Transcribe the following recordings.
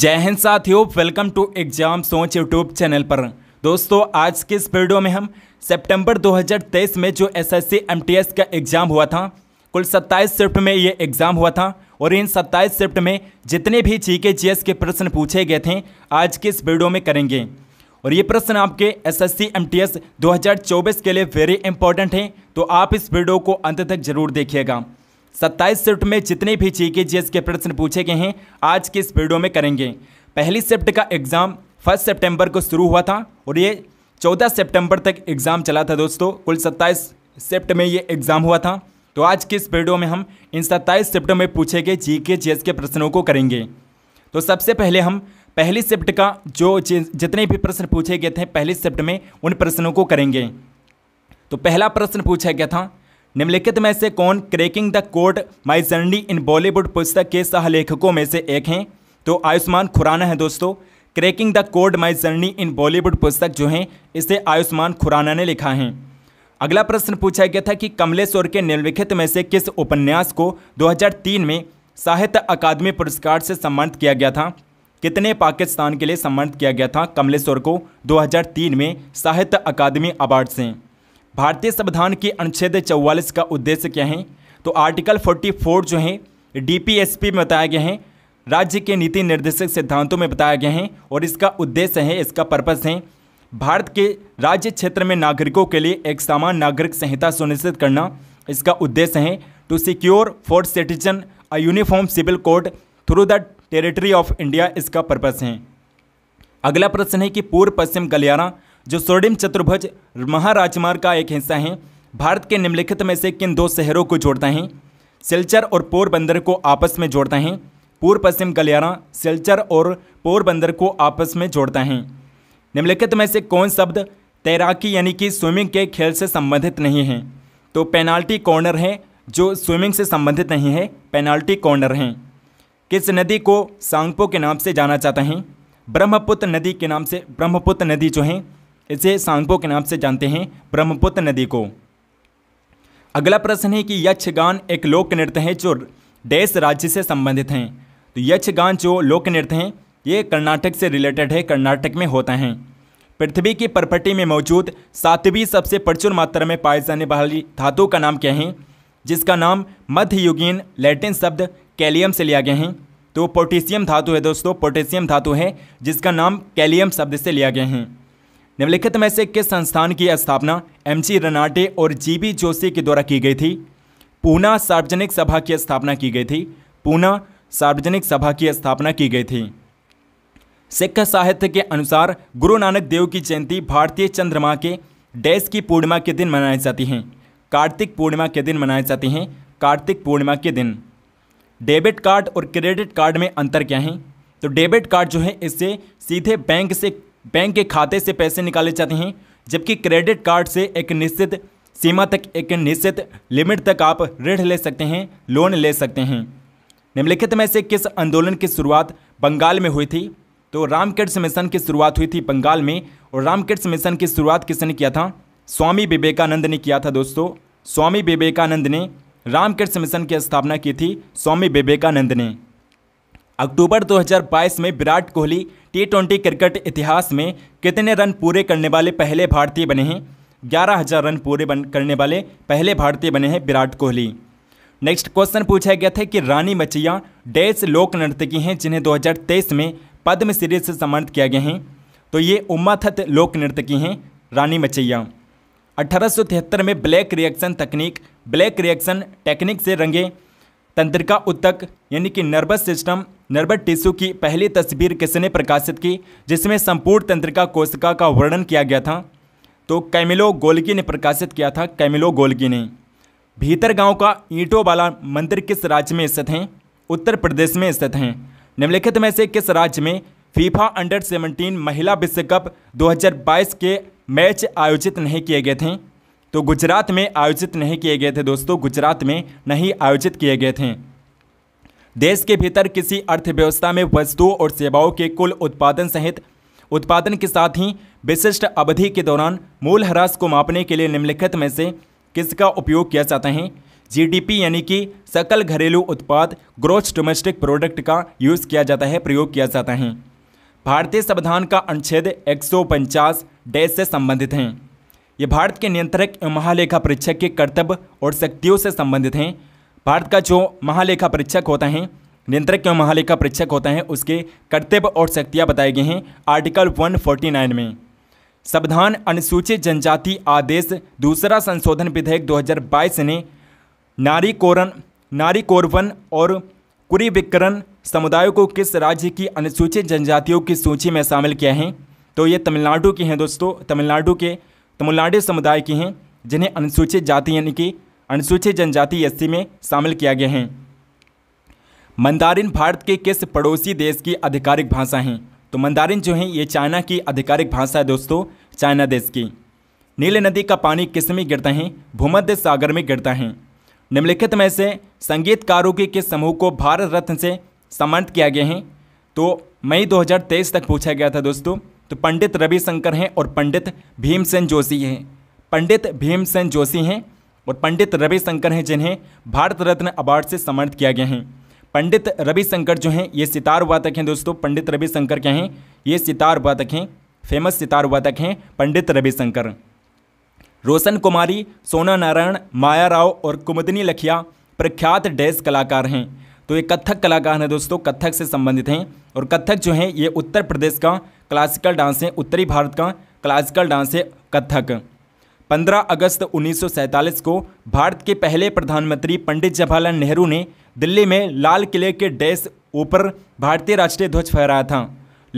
जय हिंद साथियों welcome to exam Soch YouTube channel पर दोस्तों आज के इस वीडियो में हम सितंबर 2023 में जो एसएससी एमटीएस का एग्ज़ाम हुआ था कुल 27 शिफ्ट में ये एग्ज़ाम हुआ था और इन 27 शिफ्ट में जितने भी जी के जीएस के प्रश्न पूछे गए थे आज के इस वीडियो में करेंगे और ये प्रश्न आपके एस एस 2024 के लिए वेरी इंपॉर्टेंट हैं तो आप इस वीडियो को अंत तक ज़रूर देखिएगा सत्ताईस शिफ्ट में जितने भी जी के के प्रश्न पूछे गए हैं आज के इस वीडियो में करेंगे पहली शिफ्ट का एग्ज़ाम फर्स्ट सितंबर को शुरू हुआ था और ये चौदह सितंबर तक एग्ज़ाम चला था दोस्तों कुल सत्ताईस शिफ्ट में ये एग्ज़ाम हुआ था तो आज की इस वीडियो में हम इन सत्ताईस शिफ्ट में पूछे गए जी के जी के प्रश्नों को करेंगे तो सबसे पहले हम पहली शिफ्ट का जो जितने भी प्रश्न पूछे गए थे पहली शिफ्ट में उन प्रश्नों को करेंगे तो पहला प्रश्न पूछा गया था निम्नलिखित में से कौन cracking the code my journey in Bollywood पुस्तक के सहलेखकों में से एक हैं तो आयुष्मान खुराना है दोस्तों cracking the code my journey in Bollywood पुस्तक जो हैं इसे आयुष्मान खुराना ने लिखा है अगला प्रश्न पूछा गया था कि कमलेश्वर के निम्नलिखित में से किस उपन्यास को 2003 में साहित्य अकादमी पुरस्कार से सम्मानित किया गया था कितने पाकिस्तान के लिए सम्मानित किया गया था कमलेश्वर को 2003 में साहित्य अकादमी अवार्ड से भारतीय संविधान के अनुच्छेद चौवालीस का उद्देश्य क्या है तो आर्टिकल 44 जो है डीपीएसपी में बताया गया है राज्य के नीति निर्देशक सिद्धांतों में बताया गया है और इसका उद्देश्य है इसका पर्पज़ है भारत के राज्य क्षेत्र में नागरिकों के लिए एक समान नागरिक संहिता सुनिश्चित करना इसका उद्देश्य है to secure for citizen a uniform civil code through the territory of India इसका पर्पज़ है अगला प्रश्न है कि पूर्व पश्चिम गलियारा जो स्वर्णिम चतुर्भुज महाराजमार्ग का एक हिस्सा है भारत के निम्नलिखित में से किन दो शहरों को जोड़ता है सिलचर और पोरबंदर को आपस में जोड़ता है पूर्व पश्चिम गलियारा सिलचर और पोरबंदर को आपस में जोड़ता है निम्नलिखित में से कौन शब्द तैराकी यानी कि स्विमिंग के खेल से संबंधित नहीं है तो पेनाल्टी कॉर्नर है जो स्विमिंग से संबंधित नहीं है पेनाल्टी कॉर्नर हैं किस नदी को सांगपो के नाम से जाना जाता है ब्रह्मपुत्र नदी के नाम से ब्रह्मपुत्र नदी जो है इसे सांगपो के नाम से जानते हैं ब्रह्मपुत्र नदी को अगला प्रश्न है कि यक्षगान एक लोक नृत्य है जो देश राज्य से संबंधित हैं तो यक्षगान जो लोक नृत्य हैं ये कर्नाटक से रिलेटेड है कर्नाटक में होता है पृथ्वी की परपट्टी में मौजूद सातवीं सबसे प्रचुर मात्रा में पाए जाने वाली धातु का नाम क्या है जिसका नाम मध्ययुगीन लैटिन शब्द कैलियम से लिया गया है तो पोटेशियम धातु है दोस्तों पोटेशियम धातु है जिसका नाम कैलियम शब्द से लिया गया है निम्नलिखित में से किस संस्थान की स्थापना एम जी रनाटे और जी बी जोशी के द्वारा की गई थी पूना सार्वजनिक सभा की स्थापना की गई थी पूना सार्वजनिक सभा की स्थापना की गई थी सिख साहित्य के अनुसार गुरु नानक देव की जयंती भारतीय चंद्रमा के डैश की पूर्णिमा के दिन मनाई जाती हैं कार्तिक पूर्णिमा के दिन मनाई जाती हैं कार्तिक पूर्णिमा के दिन डेबिट कार्ड और क्रेडिट कार्ड में अंतर क्या है तो डेबिट कार्ड जो है इससे सीधे बैंक से बैंक के खाते से पैसे निकाले जाते हैं जबकि क्रेडिट कार्ड से एक निश्चित सीमा तक एक निश्चित लिमिट तक आप ऋण ले सकते हैं लोन ले सकते हैं निम्नलिखित में से किस आंदोलन की शुरुआत बंगाल में हुई थी तो रामकृष्ण मिशन की शुरुआत हुई थी बंगाल में और रामकृष्ण मिशन की शुरुआत किसने किया था स्वामी विवेकानंद ने किया था दोस्तों स्वामी विवेकानंद ने रामकृष्ण मिशन की स्थापना की थी स्वामी विवेकानंद ने अक्टूबर 2022 में Virat Kohli T twenty cricket इतिहास में कितने रन पूरे करने वाले पहले भारतीय बने हैं ग्यारह हजार रन पूरे बन करने वाले पहले भारतीय बने हैं विराट कोहली नेक्स्ट क्वेश्चन पूछा गया था कि रानी मचैया डेस लोक नर्तकी हैं जिन्हें 2023 में पद्म सीरीज से सम्मानित किया गया है तो ये उमाथत लोक नर्तकी हैं रानी मचैया अठारह में ब्लैक रिएक्शन तकनीक ब्लैक रिएक्शन टेक्निक से रंगे तंत्रिका उत्तक यानी कि नर्वस सिस्टम नर्बल टिश्यू की पहली तस्वीर किसने प्रकाशित की जिसमें संपूर्ण तंत्रिका कोशिका का वर्णन किया गया था तो कैमिलो गोलकी ने प्रकाशित किया था कैमिलो गोलकी ने भीतर गांव का ईंटों वाला मंदिर किस राज्य में स्थित हैं उत्तर प्रदेश में स्थित हैं निम्नलिखित में से किस राज्य में फीफा अंडर सेवनटीन महिला विश्व कप दो के मैच आयोजित नहीं किए गए थे तो गुजरात में आयोजित नहीं किए गए थे दोस्तों गुजरात में नहीं आयोजित किए गए थे देश के भीतर किसी अर्थव्यवस्था में वस्तुओं और सेवाओं के कुल उत्पादन सहित उत्पादन के साथ ही विशिष्ट अवधि के दौरान मूल ह्रास को मापने के लिए निम्नलिखित में से किसका उपयोग किया जाता है जीडीपी यानी कि सकल घरेलू उत्पाद ग्रोथ डोमेस्टिक प्रोडक्ट का यूज़ किया जाता है प्रयोग किया जाता है भारतीय संविधान का अनुच्छेद एक डैश से संबंधित हैं ये भारत के नियंत्रक एवं महालेखा परीक्षक के कर्तव्य और शक्तियों से संबंधित हैं भारत का जो महालेखा परीक्षक होता है नियंत्रक एवं महालेखा परीक्षक होता है उसके कर्तव्य और शक्तियाँ बताए गए हैं आर्टिकल 149 में संविधान अनुसूचित जनजाति आदेश दूसरा संशोधन विधेयक 2022 ने नारी कोरन नारी कोरवन और कुरीविकरण समुदायों को किस राज्य की अनुसूचित जनजातियों की सूची में शामिल किया है तो ये तमिलनाडु की हैं दोस्तों तमिलनाडु के तमिलनाडु समुदाय की हैं जिन्हें अनुसूचित जाति यानी कि अनुसूचित जनजाति एस में शामिल किया गया है मंदारिन भारत के किस पड़ोसी देश की आधिकारिक भाषा है तो मंदारिन जो है ये चाइना की आधिकारिक भाषा है दोस्तों चाइना देश की नील नदी का पानी किस में गिरता है भूमध्य सागर में गिरता है निम्नलिखित में से संगीतकारों के किस समूह को भारत रत्न से सम्मानित किया गया है तो मई 2023 तक पूछा गया था दोस्तों तो पंडित रविशंकर हैं और पंडित भीमसेन जोशी हैं पंडित भीमसेन जोशी हैं और पंडित रविशंकर हैं जिन्हें भारत रत्न अवार्ड से सम्मानित किया गया है पंडित रविशंकर जो हैं ये सितार वादक हैं दोस्तों पंडित रविशंकर क्या हैं ये सितार वादक हैं फेमस सितार वादक हैं पंडित रविशंकर रोशन कुमारी सोना नारायण माया राव और कुमुदनी लखिया प्रख्यात डैस कलाकार हैं तो ये कथक कलाकार हैं दोस्तों कथक से संबंधित हैं और कथक जो हैं ये उत्तर प्रदेश का क्लासिकल डांस है उत्तरी भारत का क्लासिकल डांस है कथक 15 अगस्त 1947 को भारत के पहले प्रधानमंत्री पंडित जवाहरलाल नेहरू ने दिल्ली में लाल किले के डैस ऊपर भारतीय राष्ट्रीय ध्वज फहराया था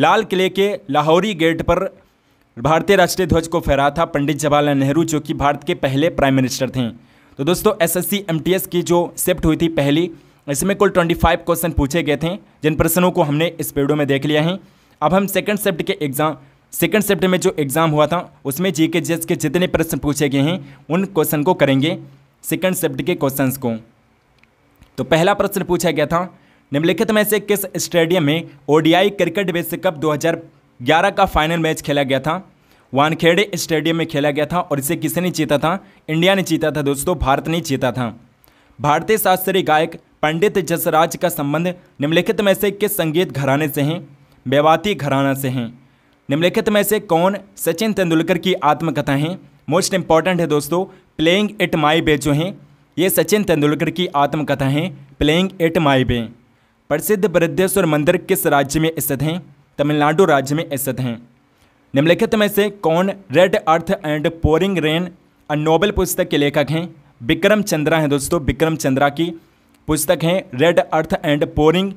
लाल किले के लाहौरी गेट पर भारतीय राष्ट्रीय ध्वज को फहराया था पंडित जवाहरलाल नेहरू जो कि भारत के पहले प्राइम मिनिस्टर थे तो दोस्तों एसएससी एमटीएस की जो शिफ्ट हुई थी पहली इसमें कुल 25 क्वेश्चन पूछे गए थे जिन प्रश्नों को हमने इस वीडियो में देख लिया है अब हम सेकंड शिफ्ट के एग्जाम सेकंड शिफ्ट में जो एग्ज़ाम हुआ था उसमें जी के जेस के जितने प्रश्न पूछे गए हैं उन क्वेश्चन को करेंगे सेकंड शिफ्ट के क्वेश्चंस को तो पहला प्रश्न पूछा गया था निम्नलिखित में से किस स्टेडियम में ओडीआई क्रिकेट विश्व कप 2011 का फाइनल मैच खेला गया था वानखेड़े स्टेडियम में खेला गया था और इसे किसने जीता था इंडिया ने जीता था दोस्तों भारत ने जीता था भारतीय शास्त्रीय गायक पंडित जसराज का संबंध निम्नलिखित में से किस संगीत घराने से हैं बेवाती घराना से हैं निम्नलिखित में से कौन सचिन तेंदुलकर की आत्मकथा है मोस्ट इंपॉर्टेंट है दोस्तों प्लेइंग इट माई बे जो हैं ये सचिन तेंदुलकर की आत्मकथा है प्लेइंग इट माई बे प्रसिद्ध बृद्धेश्वर मंदिर किस राज्य में स्थित हैं तमिलनाडु राज्य में स्थित हैं निम्नलिखित में से कौन red earth and pouring rain a novel पुस्तक के लेखक हैं विक्रम चंद्रा हैं दोस्तों विक्रम चंद्रा की पुस्तक हैं red earth and pouring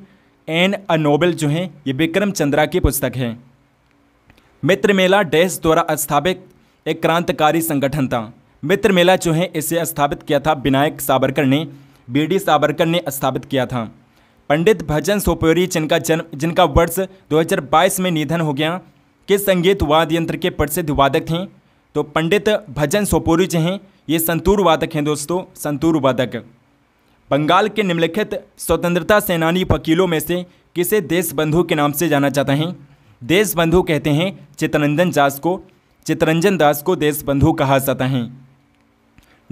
rain a novel जो हैं ये विक्रम चंद्रा की पुस्तक है मित्र मेला डैश द्वारा स्थापित एक क्रांतिकारी संगठन था मित्र मेला जो है इसे स्थापित किया था विनायक सावरकर ने बी डी सावरकर ने स्थापित किया था पंडित भजन सोपोरी जिनका जन्म जिनका वर्ष 2022 में निधन हो गया के संगीत वाद्य यंत्र के प्रसिद्ध वादक हैं तो पंडित भजन सोपोरी जो हैं ये संतूर वादक हैं दोस्तों संतूर वादक बंगाल के निम्नलिखित स्वतंत्रता सेनानी वकीलों में से किसे देशबंधु के नाम से जाना जाता है देशबंधु कहते हैं चितरंजन दास को चितरंजन दास को देशबंधु कहा जाता है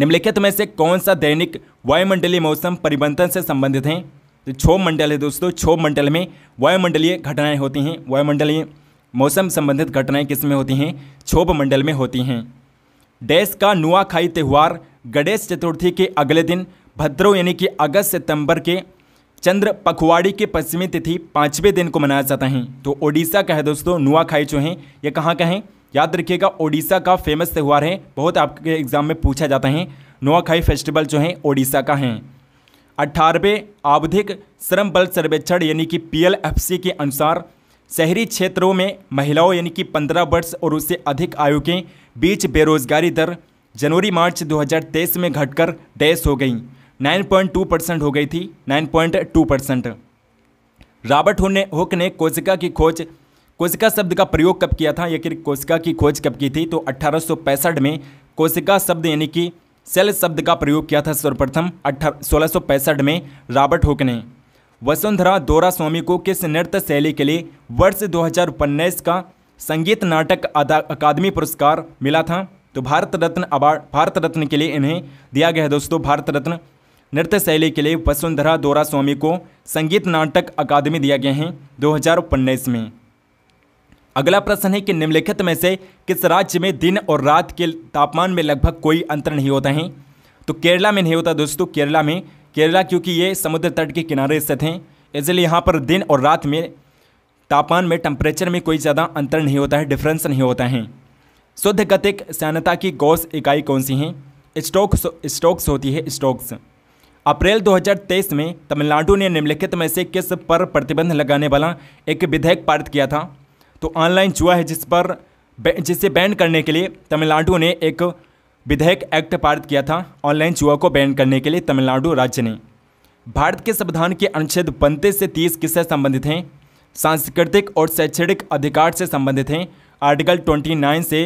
निम्नलिखित में से कौन सा दैनिक वायुमंडलीय मौसम परिवर्तन से संबंधित हैं तो क्षोभ मंडल है दोस्तों क्षोभ मंडल में वायुमंडलीय घटनाएं होती हैं वायुमंडलीय मौसम संबंधित घटनाएं किस में होती हैं क्षोभ मंडल में होती हैं देश का नुआखाई त्यौहार गणेश चतुर्थी के अगले दिन भद्रो यानी कि अगस्त सितंबर के चंद्र पखवाड़ी के पश्चिमी तिथि पाँचवें दिन को मनाया जाता है तो ओडिशा का है दोस्तों नुआखाई जो है ये कहाँ का है याद रखिएगा ओडिशा का फेमस त्यौहार है बहुत आपके एग्जाम में पूछा जाता है नुआखाई फेस्टिवल जो है ओडिशा का है अट्ठारहवें आवधिक श्रम बल सर्वेक्षण यानी कि पीएलएफसी के अनुसार शहरी क्षेत्रों में महिलाओं यानी कि 15 वर्ष और उससे अधिक आयु के बीच बेरोजगारी दर जनवरी मार्च 2023 में घटकर डैस हो गई 9.2 परसेंट हो गई थी 9.2 परसेंट रॉबर्ट हुक ने हुक ने कोशिका की खोज कोशिका शब्द का प्रयोग कब किया था या फिर कोशिका की खोज कब की थी तो अट्ठारह में कोशिका शब्द यानी कि सेल शब्द का प्रयोग किया था सर्वप्रथम अठारह में रॉबर्ट हुक ने वसुंधरा दोरा स्वामी को किस नृत्य शैली के लिए वर्ष दो का संगीत नाटक अकादमी पुरस्कार मिला था तो भारत रत्न अवार्ड भारत रत्न के लिए इन्हें दिया गया है दोस्तों भारत रत्न नृत्य शैली के लिए वसुंधरा दोरा स्वामी को संगीत नाटक अकादमी दिया गया है दो में अगला प्रश्न है कि निम्नलिखित में से किस राज्य में दिन और रात के तापमान में लगभग कोई अंतर नहीं होता है तो केरला में नहीं होता दोस्तों केरला में केरला क्योंकि ये समुद्र तट के किनारे स्थित हैं इसलिए यहाँ पर दिन और रात में तापमान में टेम्परेचर में कोई ज़्यादा अंतर नहीं होता है डिफरेंस नहीं होता है शुद्ध गतिक सैन्यता की गौस इकाई कौन सी है स्टोक्स स्टोक्स होती है स्टोक्स अप्रैल 2023 में तमिलनाडु ने निम्नलिखित में से किस पर प्रतिबंध लगाने वाला एक विधेयक पारित किया था तो ऑनलाइन जुआ है जिस पर जिसे बैन करने के लिए तमिलनाडु ने एक विधेयक एक्ट पारित किया था ऑनलाइन जुआ को बैन करने के लिए तमिलनाडु राज्य ने भारत के संविधान के अनुच्छेद बनतीस से तीस किससे संबंधित हैं सांस्कृतिक और शैक्षणिक अधिकार से संबंधित हैं आर्टिकल 29 से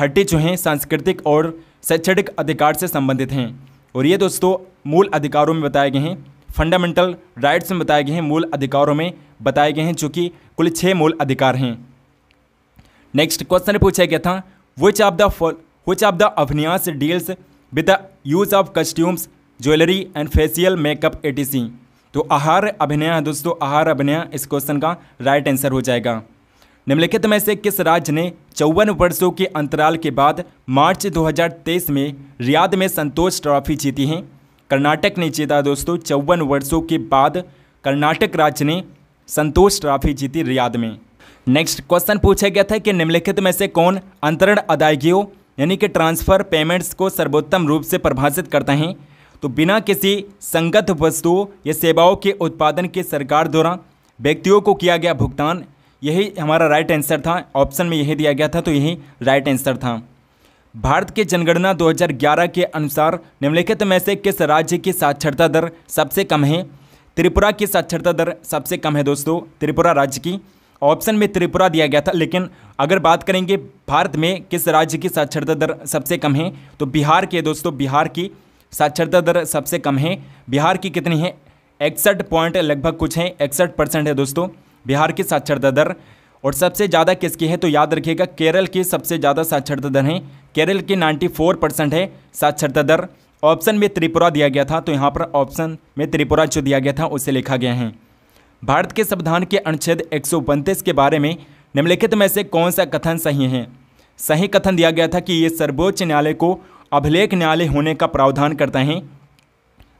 30 जो हैं सांस्कृतिक और शैक्षणिक अधिकार से संबंधित हैं और ये दोस्तों मूल अधिकारों में बताए गए हैं फंडामेंटल राइट्स में बताए गए हैं मूल अधिकारों में बताए गए हैं जो कि कुल छः मूल अधिकार हैं नेक्स्ट क्वेश्चन पूछा गया था which of the which of the अभिन्यास deals with the use of costumes jewellery and facial makeup etc तो आहार अभिनय दोस्तों आहार अभिनय इस क्वेश्चन का राइट आंसर हो जाएगा निम्नलिखित में से किस राज्य ने चौवन वर्षों के अंतराल के बाद मार्च 2023 में रियाद में संतोष ट्रॉफी जीती है कर्नाटक ने जीता दोस्तों चौवन वर्षों के बाद कर्नाटक राज्य ने संतोष ट्रॉफी जीती रियाद में नेक्स्ट क्वेश्चन पूछा गया था कि निम्नलिखित में से कौन अंतरण अदायगियों यानी कि ट्रांसफ़र पेमेंट्स को सर्वोत्तम रूप से परिभाषित करते हैं तो बिना किसी संगत वस्तुओं या सेवाओं के उत्पादन के सरकार द्वारा व्यक्तियों को किया गया भुगतान यही हमारा राइट आंसर था ऑप्शन में यही दिया गया था तो यही राइट आंसर था भारत के जनगणना 2011 के अनुसार निम्नलिखित में से किस राज्य की साक्षरता दर सबसे कम है त्रिपुरा की साक्षरता दर सबसे कम है दोस्तों त्रिपुरा राज्य की ऑप्शन में त्रिपुरा दिया गया था लेकिन अगर बात करेंगे भारत में किस राज्य की साक्षरता दर सबसे कम है तो बिहार के दोस्तों बिहार की साक्षरता दर सबसे कम है बिहार की कितनी है इकसठ पॉइंट लगभग कुछ है इकसठ परसेंट है दोस्तों बिहार की साक्षरता दर और सबसे ज़्यादा किसकी है तो याद रखिएगा केरल की सबसे ज़्यादा साक्षरता दर है केरल की 94 परसेंट है साक्षरता दर ऑप्शन में त्रिपुरा दिया गया था तो यहाँ पर ऑप्शन में त्रिपुरा जो दिया गया था उसे लिखा गया है भारत के संविधान के अनुच्छेद एक के बारे में निम्नलिखित में से कौन सा कथन सही है सही कथन दिया गया था कि ये सर्वोच्च न्यायालय को अभिलेख न्यायालय होने का प्रावधान करता है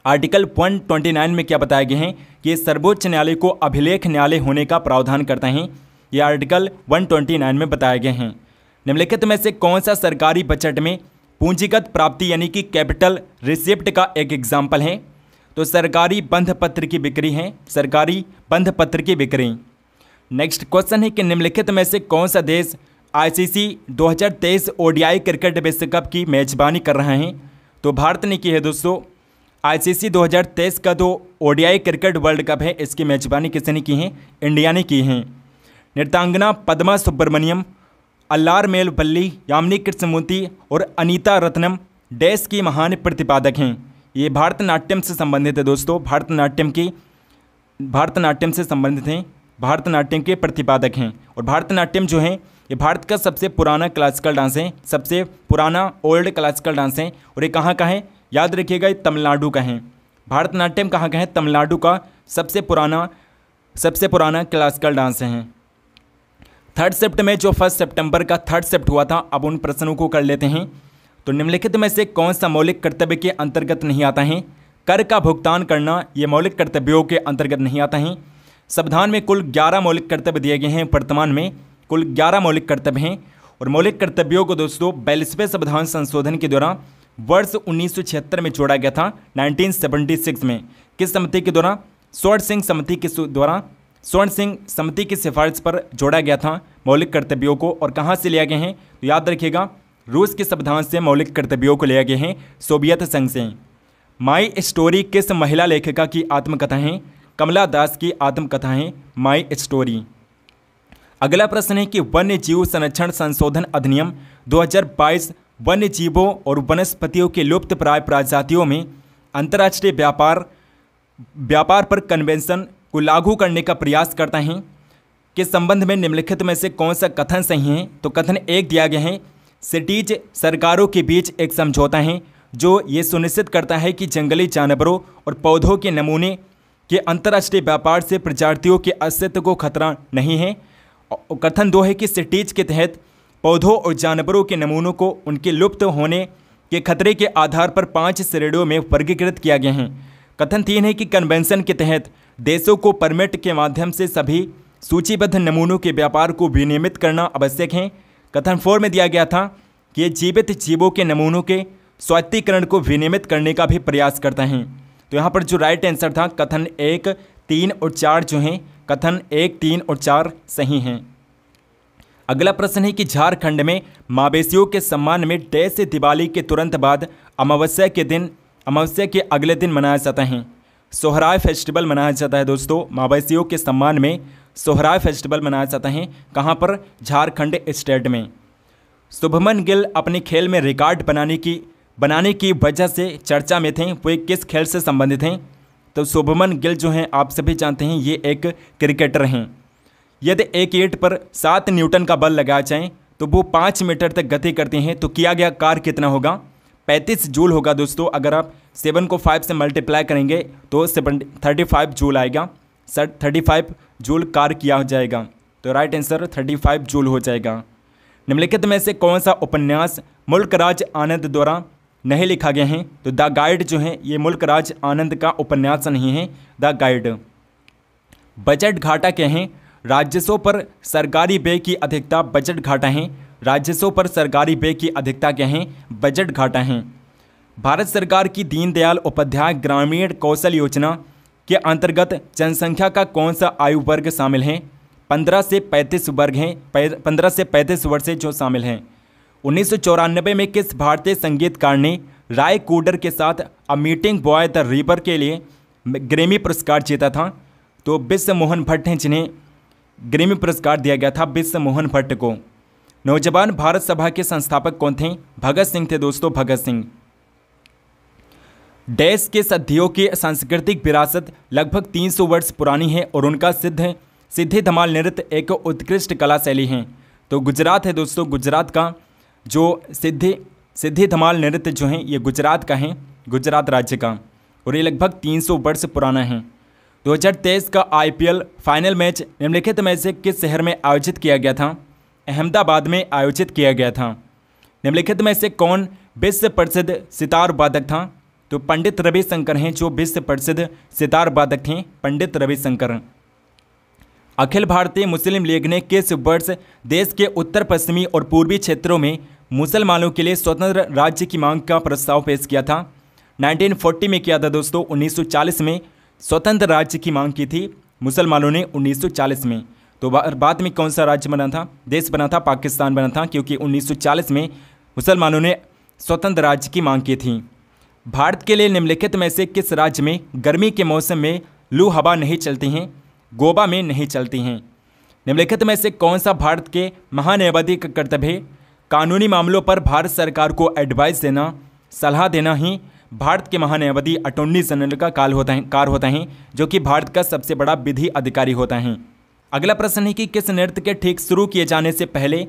आर्टिकल 129 में क्या बताया गया है कि सर्वोच्च न्यायालय को अभिलेख न्यायालय होने का प्रावधान करता है ये आर्टिकल 129 में बताए गए हैं निम्नलिखित में से कौन सा सरकारी बजट में पूंजीगत प्राप्ति यानी कि कैपिटल रिसिप्ट का एक एग्जाम्पल है तो सरकारी बंध पत्र की बिक्री है सरकारी बंध पत्र की बिक्री नेक्स्ट क्वेश्चन है कि निम्नलिखित में से कौन सा देश आईसीसी 2023 ओडीआई क्रिकेट विश्व कप की मेज़बानी कर रहे हैं तो भारत ने की है दोस्तों आईसीसी 2023 का जो ओडीआई क्रिकेट वर्ल्ड कप है इसकी मेजबानी किसने की है इंडिया ने की है नृतांगना पद्मा सुब्रमण्यम अल्लार मेलपल्ली यामिनी कृष्णमूर्ति और अनीता रत्नम डैश की महान प्रतिपादक हैं ये भारतनाट्यम से संबंधित है दोस्तों भारतनाट्यम की भारतनाट्यम से संबंधित हैं भारतनाट्यम के प्रतिपादक हैं और भारतनाट्यम जो है ये भारत का सबसे पुराना क्लासिकल डांस है सबसे पुराना ओल्ड क्लासिकल डांस है और ये कहाँ का है याद रखिएगा ये तमिलनाडु का है भारतनाट्यम कहाँ का है तमिलनाडु का सबसे पुराना सबसे पुराना क्लासिकल डांस है थर्ड सेप्ट में जो फर्स्ट सितंबर का थर्ड सेप्ट हुआ था अब उन प्रश्नों को कर लेते हैं तो निम्नलिखित में से कौन सा मौलिक कर्तव्य के अंतर्गत नहीं आता है कर का भुगतान करना ये मौलिक कर्तव्यों के अंतर्गत नहीं आता है संविधान में कुल ग्यारह मौलिक कर्तव्य दिए गए हैं वर्तमान में कुल ग्यारह मौलिक कर्तव्य हैं और मौलिक कर्तव्यों को दोस्तों बयालीसवें संविधान संशोधन के द्वारा वर्ष 1976 में जोड़ा गया था 1976 में किस समिति के द्वारा स्वर्ण सिंह समिति के द्वारा स्वर्ण सिंह समिति की सिफारिश पर जोड़ा गया था मौलिक कर्तव्यों को और कहाँ से लिया गया है तो याद रखिएगा रूस के संविधान से मौलिक कर्तव्यों को लिया गया है सोवियत संघ से माई स्टोरी किस महिला लेखिका की आत्मकथा है कमला दास की आत्मकथा है माई स्टोरी अगला प्रश्न है कि वन्य जीव संरक्षण संशोधन अधिनियम 2022 वन्य जीवों और वनस्पतियों के लुप्त प्राय प्रजातियों में अंतर्राष्ट्रीय व्यापार व्यापार पर कन्वेंशन को लागू करने का प्रयास करता है के संबंध में निम्नलिखित में से कौन सा कथन सही है तो कथन एक दिया गया है सिटीज सरकारों के बीच एक समझौता है जो ये सुनिश्चित करता है कि जंगली जानवरों और पौधों के नमूने के अंतर्राष्ट्रीय व्यापार से प्रजातियों के अस्तित्व को खतरा नहीं है कथन दो है कि सिटीज के तहत पौधों और जानवरों के नमूनों को उनके लुप्त होने के खतरे के आधार पर पाँच श्रेणियों में वर्गीकृत किया गया है कथन तीन है कि कन्वेंशन के तहत देशों को परमिट के माध्यम से सभी सूचीबद्ध नमूनों के व्यापार को विनियमित करना आवश्यक है कथन फोर में दिया गया था कि ये जीवित जीवों के नमूनों के स्वायत्तीकरण को विनियमित करने का भी प्रयास करता है तो यहाँ पर जो राइट आंसर था कथन एक तीन और चार जो हैं कथन एक तीन और चार सही हैं अगला प्रश्न है कि झारखंड में मावेशियों के सम्मान में डे से दिवाली के तुरंत बाद अमावस्या के दिन अमावस्या के अगले दिन मनाया जाता है सोहराय फेस्टिवल मनाया जाता है दोस्तों मावेशियों के सम्मान में सोहराय फेस्टिवल मनाया जाता है कहाँ पर झारखंड स्टेट में शुभमन गिल अपने खेल में रिकॉर्ड बनाने की बनाने की वजह से चर्चा में थे वे किस खेल से संबंधित हैं तो शुभमन गिल जो हैं आप सभी जानते हैं ये एक क्रिकेटर हैं यदि एक एट पर सात न्यूटन का बल लगाया जाए तो वो पाँच मीटर तक गति करते हैं तो किया गया कार कितना होगा पैंतीस जूल होगा दोस्तों अगर आप सेवन को फाइव से मल्टीप्लाई करेंगे तो सेवन थर्टी फाइव जूल आएगा सर थर्टी फाइव जूल कार किया जाएगा तो right answer thirty five joule हो जाएगा निम्नलिखित में से कौन सा उपन्यास मुल्कराज आनंद द्वारा नहीं लिखा गया है तो द गाइड जो है ये मुल्कराज आनंद का उपन्यास नहीं है द गाइड बजट घाटा क्या है राजस्व पर सरकारी व्यय की अधिकता बजट घाटा हैं राजस्व पर सरकारी व्यय की अधिकता क्या है बजट घाटा हैं भारत सरकार की दीनदयाल उपाध्याय ग्रामीण कौशल योजना के अंतर्गत जनसंख्या का कौन सा आयु वर्ग शामिल है पंद्रह से पैंतीस वर्ग हैं पंद्रह से पैंतीस वर्ष जो शामिल हैं उन्नीस में किस भारतीय संगीतकार ने राय कोडर के साथ a meeting by the river के लिए ग्रेमी पुरस्कार जीता था तो बिश्व मोहन भट्ट हैं जिन्हें ग्रेमी पुरस्कार दिया गया था बिश्व मोहन भट्ट को नौजवान भारत सभा के संस्थापक कौन थे भगत सिंह थे दोस्तों भगत सिंह डैश के सदियों की सांस्कृतिक विरासत लगभग 300 वर्ष पुरानी है और उनका सिद्ध सिद्धि धमाल नृत्य एक उत्कृष्ट कला शैली है तो गुजरात है दोस्तों गुजरात का जो सिद्धि सिद्धि धमाल नृत्य जो है ये गुजरात का है गुजरात राज्य का और ये लगभग 300 वर्ष पुराना है 2023 का आईपीएल फाइनल मैच निम्नलिखित में से किस शहर में आयोजित किया गया था अहमदाबाद में आयोजित किया गया था निम्नलिखित में से कौन विश्व प्रसिद्ध सितार वादक था तो पंडित रविशंकर हैं जो विश्व प्रसिद्ध सितार वादक थे पंडित रविशंकर अखिल भारतीय मुस्लिम लीग ने किस वर्ष देश के उत्तर पश्चिमी और पूर्वी क्षेत्रों में मुसलमानों के लिए स्वतंत्र राज्य की मांग का प्रस्ताव पेश किया था 1940 में किया था दोस्तों 1940 में स्वतंत्र राज्य की मांग की थी मुसलमानों ने 1940 में तो बाद में कौन सा राज्य बना था देश बना था पाकिस्तान बना था क्योंकि 1940 में मुसलमानों ने स्वतंत्र राज्य की मांग की थी भारत के लिए निम्नलिखित में से किस राज्य में गर्मी के मौसम में लू हवा नहीं चलती हैं गोवा में नहीं चलती हैं निम्नलिखित में से कौन सा भारत के महान्यायवादी का कर्तव्य कानूनी मामलों पर भारत सरकार को एडवाइस देना सलाह देना ही भारत के महान्यायवादी अटोर्नी जनरल का काल होता है कार होता है जो कि भारत का सबसे बड़ा विधि अधिकारी होता है अगला प्रश्न है कि किस नृत्य के ठीक शुरू किए जाने से पहले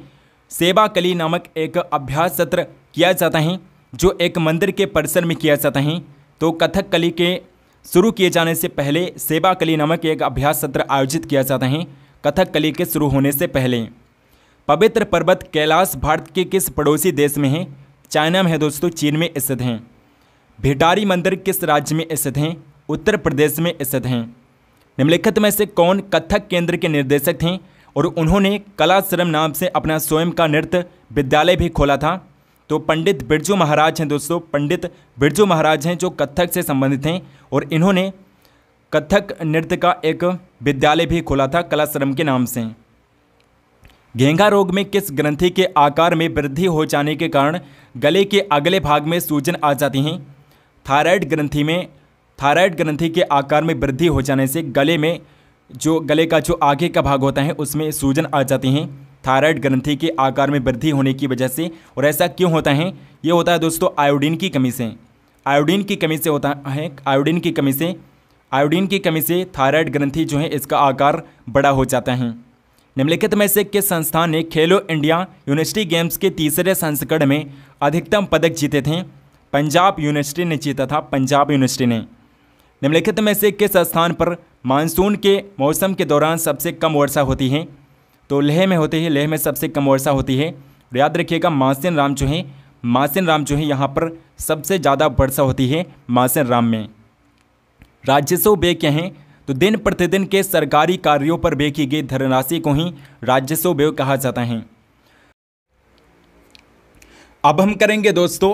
सेवा कली नामक एक अभ्यास सत्र किया जाता है जो एक मंदिर के परिसर में किया जाता है तो कथक कली के शुरू किए जाने से पहले सेवा कली नामक एक अभ्यास सत्र आयोजित किया जाता है कथक कली के शुरू होने से पहले पवित्र पर्वत कैलाश भारत के किस पड़ोसी देश में है चाइना में है दोस्तों चीन में स्थित हैं भिटारी मंदिर किस राज्य में स्थित हैं उत्तर प्रदेश में स्थित हैं निम्नलिखित में से कौन कथक केंद्र के निर्देशक थे और उन्होंने कला श्रम नाम से अपना स्वयं का नृत्य विद्यालय भी खोला था तो पंडित बिरजू महाराज हैं दोस्तों पंडित बिरजू महाराज हैं जो कथक से संबंधित हैं और इन्होंने कथक नृत्य का एक विद्यालय भी खोला था कला श्रम के नाम से घेंगा रोग में किस ग्रंथि के आकार में वृद्धि हो जाने के कारण गले के अगले भाग में सूजन आ जाती हैं थायराइड ग्रंथि में थायराइड ग्रंथि के आकार में वृद्धि हो जाने से गले में जो गले का जो आगे का भाग होता है उसमें सूजन आ जाती है थायराइड ग्रंथि के आकार में वृद्धि होने की वजह से और ऐसा क्यों होता है ये होता है दोस्तों आयोडीन की कमी से आयोडीन की कमी से होता है आयोडीन की कमी से आयोडीन की कमी से थायराइड ग्रंथि जो है इसका आकार बड़ा हो जाता है निम्नलिखित में से किस संस्थान ने खेलो इंडिया यूनिवर्सिटी गेम्स के तीसरे संस्करण में अधिकतम पदक जीते थे पंजाब यूनिवर्सिटी ने जीता था पंजाब यूनिवर्सिटी ने निम्नलिखित में से किस स्थान पर मानसून के मौसम के दौरान सबसे कम वर्षा होती है तो लेह में होती है लेह में सबसे कम वर्षा होती है याद रखिएगा मासिन राम जो है मासिन राम जो है यहाँ पर सबसे ज़्यादा वर्षा होती है मासिन राम में राजस्व व्यय क्या हैं तो दिन प्रतिदिन के सरकारी कार्यों पर व्यय की गई धनराशि को ही राजस्व व्यय कहा जाता है अब हम करेंगे दोस्तों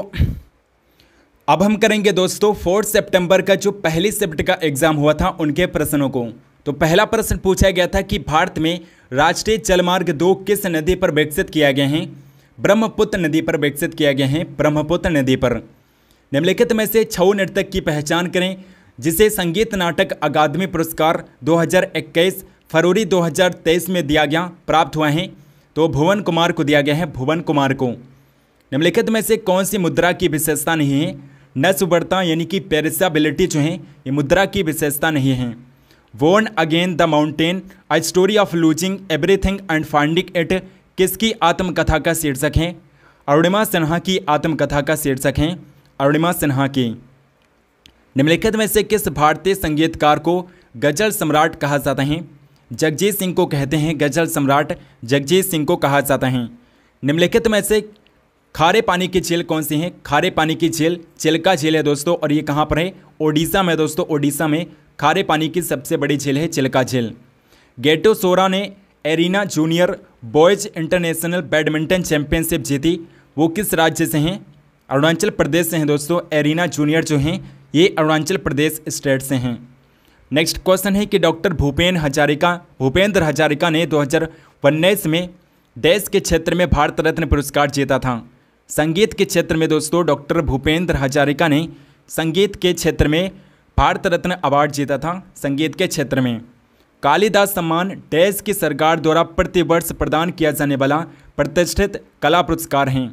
अब हम करेंगे दोस्तों फोर्थ सितंबर का जो पहले शिफ्ट का एग्जाम हुआ था उनके प्रश्नों को तो पहला प्रश्न पूछा गया था कि भारत में राष्ट्रीय जलमार्ग दो किस नदी पर विकसित किया गया है ब्रह्मपुत्र नदी पर विकसित किया गया है ब्रह्मपुत्र नदी पर निम्नलिखित में से छऊ नर्तक की पहचान करें जिसे संगीत नाटक अकादमी पुरस्कार 2021 फरवरी 2023 में दिया गया प्राप्त हुआ है तो भुवन कुमार को दिया गया है भुवन कुमार को निम्नलिखित में से कौन सी मुद्रा की विशेषता नहीं है नसुबड़ता यानी कि पेरिसबिलिटी जो है ये मुद्रा की विशेषता नहीं है won again the mountain a story of losing everything and finding it किसकी आत्मकथा का शीर्षक है अरुणिमा सिन्हा की आत्मकथा का शीर्षक है अरुणिमा सिन्हा की निम्नलिखित में से किस भारतीय संगीतकार को गजल सम्राट कहा जाता है जगजीत सिंह को कहते हैं गजल सम्राट जगजीत सिंह को कहा जाता है निम्नलिखित में से खारे पानी की झील कौन सी है खारे पानी की झील चिलका झील है दोस्तों और ये कहाँ पर है ओडिशा में दोस्तों ओडिशा में खारे पानी की सबसे बड़ी झील है चिलका झील गेटो सोरा ने arena junior boys international badminton championship जीती वो किस राज्य से हैं अरुणाचल प्रदेश से हैं दोस्तों एरिना जूनियर जो हैं ये अरुणाचल प्रदेश स्टेट से हैं नेक्स्ट क्वेश्चन है कि डॉक्टर भूपेन हजारिका भूपेंद्र हजारिका ने दो में देश के क्षेत्र में भारत रत्न पुरस्कार जीता था संगीत के क्षेत्र में दोस्तों डॉक्टर भूपेंद्र हजारिका ने संगीत के क्षेत्र में भारत रत्न अवार्ड जीता था संगीत के क्षेत्र में कालिदास सम्मान देश की सरकार द्वारा प्रतिवर्ष प्रदान किया जाने वाला प्रतिष्ठित कला पुरस्कार हैं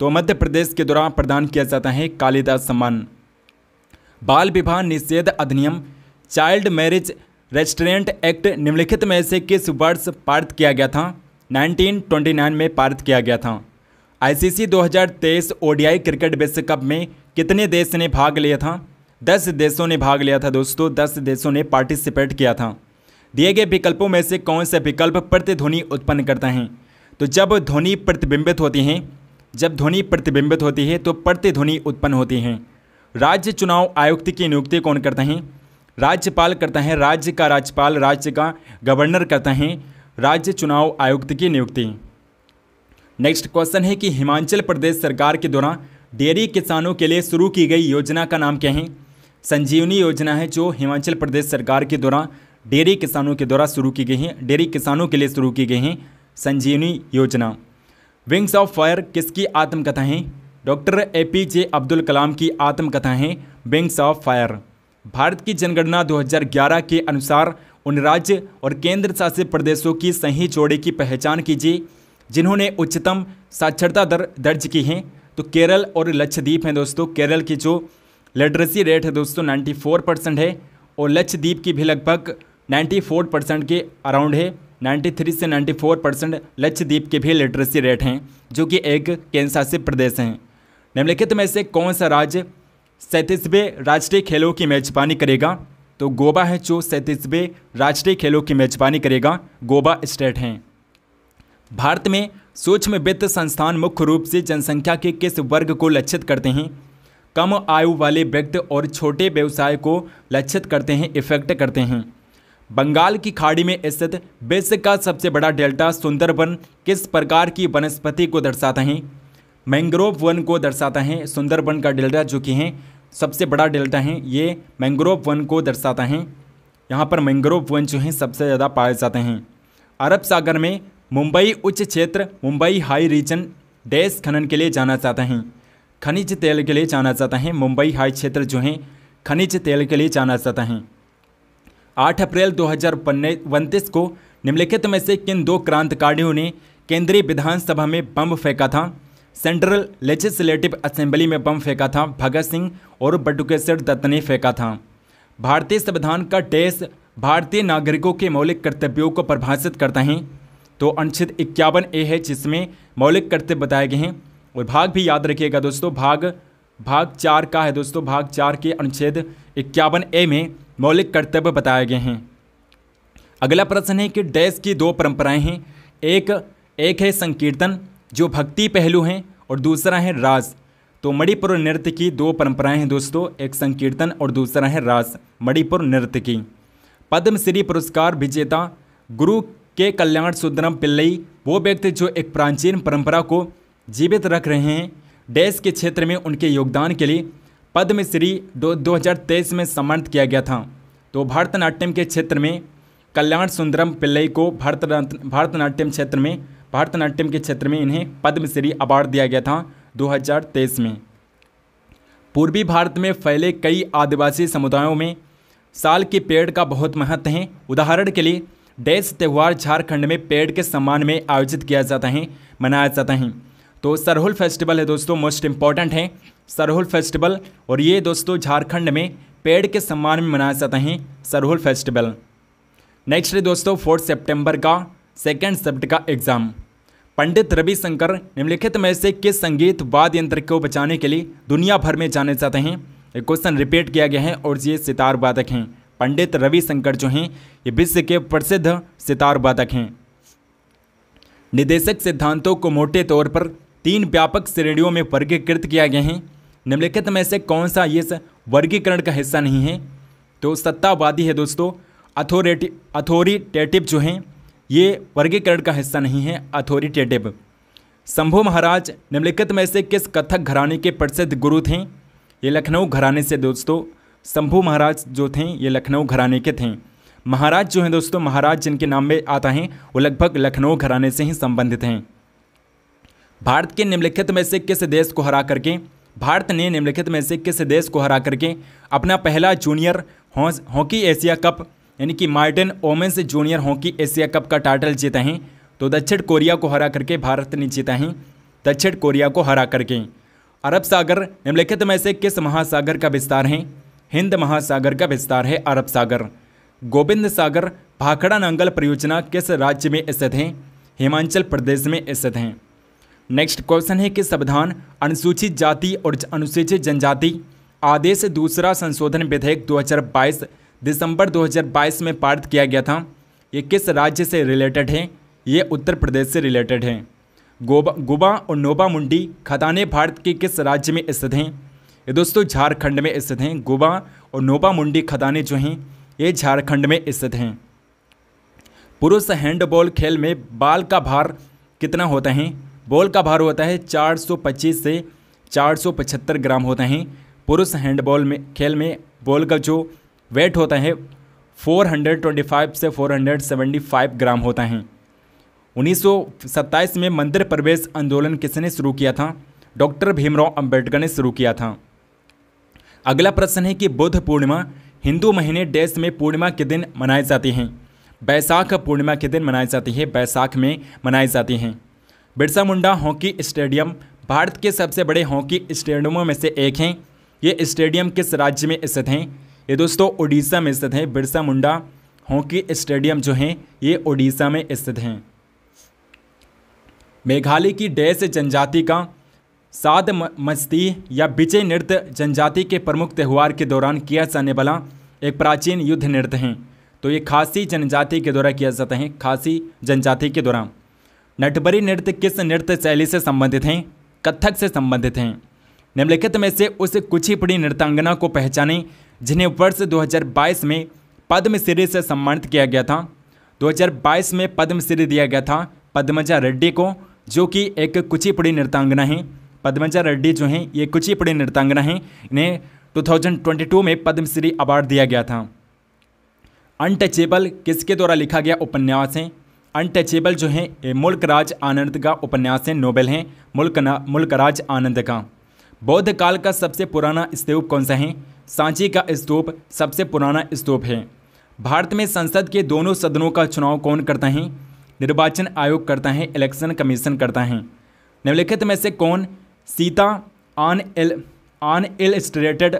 तो मध्य प्रदेश के द्वारा प्रदान किया जाता है कालिदास सम्मान बाल विवाह निषेध अधिनियम चाइल्ड मैरिज रेस्टोरेंट एक्ट निम्नलिखित में से किस वर्ष पारित किया गया था 1929 में पारित किया गया था आईसीसी 2023 ओडीआई क्रिकेट विश्व कप में कितने देश ने भाग लिया था दस देशों ने भाग लिया था दोस्तों दस देशों ने पार्टिसिपेट किया था दिए गए विकल्पों में से कौन से विकल्प प्रतिध्वनि उत्पन्न करता है तो जब ध्वनि प्रतिबिंबित होती हैं जब ध्वनि प्रतिबिंबित होती है तो प्रतिध्वनि उत्पन्न होती हैं राज्य चुनाव आयुक्त की नियुक्ति कौन करते हैं राज्यपाल करता है राज्य का राज्यपाल राज्य का गवर्नर करता है राज्य चुनाव आयुक्त की नियुक्ति नेक्स्ट क्वेश्चन है कि हिमाचल प्रदेश सरकार के द्वारा डेयरी किसानों के लिए शुरू की गई योजना का नाम क्या है संजीवनी योजना है जो हिमाचल प्रदेश सरकार के द्वारा डेयरी किसानों के द्वारा शुरू की गई है डेयरी किसानों के लिए शुरू की गई हैं संजीवनी योजना विंग्स ऑफ फायर किसकी आत्मकथा है doctor A P J Abdul Kalam की आत्मकथा है विंग्स ऑफ फायर भारत की जनगणना 2011 के अनुसार उन राज्य और केंद्र शासित प्रदेशों की सही जोड़े की पहचान कीजिए जिन्होंने उच्चतम साक्षरता दर दर्ज की हैं तो केरल और लक्षद्वीप हैं दोस्तों केरल की जो लिटरेसी रेट है दोस्तों 94 परसेंट है और लक्षद्वीप की भी लगभग 94 परसेंट के अराउंड है 93 से 94 परसेंट लक्षद्वीप के भी लिटरेसी रेट हैं जो कि एक केंद्रशासित प्रदेश हैं निम्नलिखित में से कौन सा राज्य सैंतीसवें राष्ट्रीय खेलों की मेजबानी करेगा तो गोवा है जो सैंतीसवें राष्ट्रीय खेलों की मेजबानी करेगा गोवा स्टेट हैं भारत में सूक्ष्म वित्त संस्थान मुख्य रूप से जनसंख्या के किस वर्ग को लक्षित करते हैं कम आयु वाले व्यक्ति और छोटे व्यवसाय को लक्षित करते हैं इफेक्ट करते हैं बंगाल की खाड़ी में स्थित विश्व का सबसे बड़ा डेल्टा सुंदरवन किस प्रकार की वनस्पति को दर्शाता है मैंग्रोव वन को दर्शाता है सुंदरवन का डेल्टा जो कि है सबसे बड़ा डेल्टा है ये मैंग्रोव वन को दर्शाता है यहाँ पर मैंग्रोव वन जो हैं सबसे ज़्यादा पाए जाते हैं अरब सागर में मुंबई उच्च क्षेत्र मुंबई हाई रीजन डैश खनन के लिए जाना चाहता है खनिज तेल के लिए जाना चाहता है मुंबई हाई क्षेत्र जो हैं खनिज तेल के लिए जाना चाहता है आठ अप्रैल दो हज़ार को निम्नलिखित में से किन दो क्रांतिकारियों ने केंद्रीय विधानसभा में बम फेंका था सेंट्रल लेजिस्लेटिव असेंबली में बम फेंका था भगत सिंह और बटुकेश्वर दत्त ने फेंका था भारतीय संविधान का डैश भारतीय नागरिकों के मौलिक कर्तव्यों को परिभाषित करता है तो अनुच्छेद इक्यावन ए है जिसमें मौलिक कर्तव्य बताए गए हैं और भाग भी याद रखिएगा दोस्तों भाग भाग चार का है दोस्तों भाग चार के अनुच्छेद इक्यावन ए में मौलिक कर्तव्य बताए गए हैं अगला प्रश्न है कि डैश की दो परंपराएं हैं एक एक है संकीर्तन जो भक्ति पहलू हैं और दूसरा है रास तो मणिपुर नृत्य की दो परंपराएं हैं दोस्तों एक संकीर्तन और दूसरा है रास मणिपुर नृत्य की पद्मश्री पुरस्कार विजेता गुरु के कल्याण सुंदरम पिल्लई वो व्यक्ति जो एक प्राचीन परंपरा को जीवित रख रहे हैं डैश के क्षेत्र में उनके योगदान के लिए पद्मश्री दो 2023 में सम्मानित किया गया था तो भारतनाट्यम के क्षेत्र में कल्याण सुंदरम पिल्लई को भारत भारतनाट्यम क्षेत्र में भारतनाट्यम के क्षेत्र में इन्हें पद्मश्री अवार्ड दिया गया था 2023 में पूर्वी भारत में फैले कई आदिवासी समुदायों में साल के पेड़ का बहुत महत्व है उदाहरण के लिए डैश त्यौहार झारखंड में पेड़ के सम्मान में आयोजित किया जाता है मनाया जाता है तो सरहुल फेस्टिवल है दोस्तों मोस्ट इम्पॉर्टेंट है सरहुल फेस्टिवल और ये दोस्तों झारखंड में पेड़ के सम्मान में मनाया जाता है सरहुल फेस्टिवल नेक्स्ट है दोस्तों फोर्थ सेप्टेम्बर का सेकेंड सब्ट का एग्ज़ाम पंडित रविशंकर निम्नलिखित में से किस संगीत वाद्य यंत्र को बचाने के लिए दुनिया भर में जाने जाते हैं क्वेश्चन रिपीट किया गया है और ये सितार वादक हैं पंडित रविशंकर जो हैं ये विश्व के प्रसिद्ध सितार वादक हैं निदेशक सिद्धांतों को मोटे तौर पर तीन व्यापक श्रेणियों में वर्गीकृत किया गया है निम्नलिखित में से कौन सा ये वर्गीकरण का हिस्सा नहीं है तो सत्तावादी है दोस्तों अथोरेटि अथोरिटेटिव जो हैं ये वर्गीकरण का हिस्सा नहीं है अथोरिटेटिव शंभू महाराज निम्नलिखित में से किस कथक घराने के प्रसिद्ध गुरु थे ये लखनऊ घराने से दोस्तों शंभू महाराज जो थे ये लखनऊ घराने के थे महाराज जो हैं दोस्तों महाराज जिनके नाम में आता है वो लगभग लखनऊ घराने से ही संबंधित हैं भारत के निम्नलिखित में से किस देश को हरा करके भारत ने निम्नलिखित में से किस देश को हरा करके अपना पहला जूनियर हॉकी एशिया कप यानी कि मार्टिन women's junior hockey Asia cup का टाइटल जीता है तो दक्षिण कोरिया को हरा करके भारत ने जीता है दक्षिण कोरिया को हरा करके अरब सागर निम्नलिखित में से किस महासागर का विस्तार है हिंद महासागर का विस्तार है अरब सागर गोविंद सागर भाखड़ा नांगल परियोजना किस राज्य में स्थित हैं हिमाचल प्रदेश में स्थित हैं नेक्स्ट क्वेश्चन है कि संविधान अनुसूचित जाति और अनुसूचित जनजाति आदेश दूसरा संशोधन विधेयक 2022 दिसंबर 2022 में पारित किया गया था ये किस राज्य से रिलेटेड है ये उत्तर प्रदेश से रिलेटेड है गोबा गुबा और नोबा मुंडी खदाने भारत के किस राज्य में स्थित हैं ये दोस्तों झारखंड में स्थित हैं गोबा और नोबा मुंडी खदानें जो हैं ये झारखंड में स्थित हैं पुरुष हैंडबॉल खेल में बाल का भार कितना होता है बॉल का भार होता है 425 से 475 ग्राम होता है पुरुष हैंडबॉल में खेल में बॉल का जो वेट होता है 425 से 475 ग्राम होता है उन्नीस में मंदिर प्रवेश आंदोलन किसने शुरू किया था डॉक्टर भीमराव अंबेडकर ने शुरू किया था अगला प्रश्न है कि बुद्ध पूर्णिमा हिंदू महीने देश में पूर्णिमा के दिन मनाए जाते हैं बैसाख पूर्णिमा के दिन मनाई जाती है बैसाख में मनाई जाती हैं बिरसा मुंडा हॉकी स्टेडियम भारत के सबसे बड़े हॉकी स्टेडियमों में से एक हैं ये स्टेडियम किस राज्य में स्थित हैं ये दोस्तों उड़ीसा में स्थित हैं बिरसा मुंडा हॉकी स्टेडियम जो हैं ये उड़ीसा में स्थित हैं मेघालय की डैश जनजाति का साध मस्ती या बिजय नृत्य जनजाति के प्रमुख त्यौहार के दौरान किया जाने वाला एक प्राचीन युद्ध नृत्य है तो ये खासी जनजाति के द्वारा किया जाता है खासी जनजाति के दौरान नटबरी नृत्य किस नृत्य शैली से संबंधित हैं कथक से संबंधित हैं निम्नलिखित में से उस पड़ी नृत्यांगना को पहचानें जिन्हें वर्ष 2022 में पद्मश्री से सम्मानित किया गया था 2022 में पद्मश्री दिया गया था पद्मजा रेड्डी को जो कि एक कुचिपुड़ी नृत्यांगना है पद्मजा रेड्डी जो हैं ये कुछ ही कुचिपुड़ी नृतांगना हैं इन्हें 2022 में पद्मश्री अवार्ड दिया गया था अनटचेबल किसके द्वारा लिखा गया उपन्यास है अनटचेबल जो है राज आनंद का उपन्यास है नोबेल हैं मुल्क राज आनंद का बौद्ध काल का सबसे पुराना स्तूप कौन सा है सांची का स्तूप सबसे पुराना स्तूप है भारत में संसद के दोनों सदनों का चुनाव कौन करता है निर्वाचन आयोग करता है इलेक्शन कमीशन करता है निम्नलिखित में से कौन सीता आन एल ऑन illustrated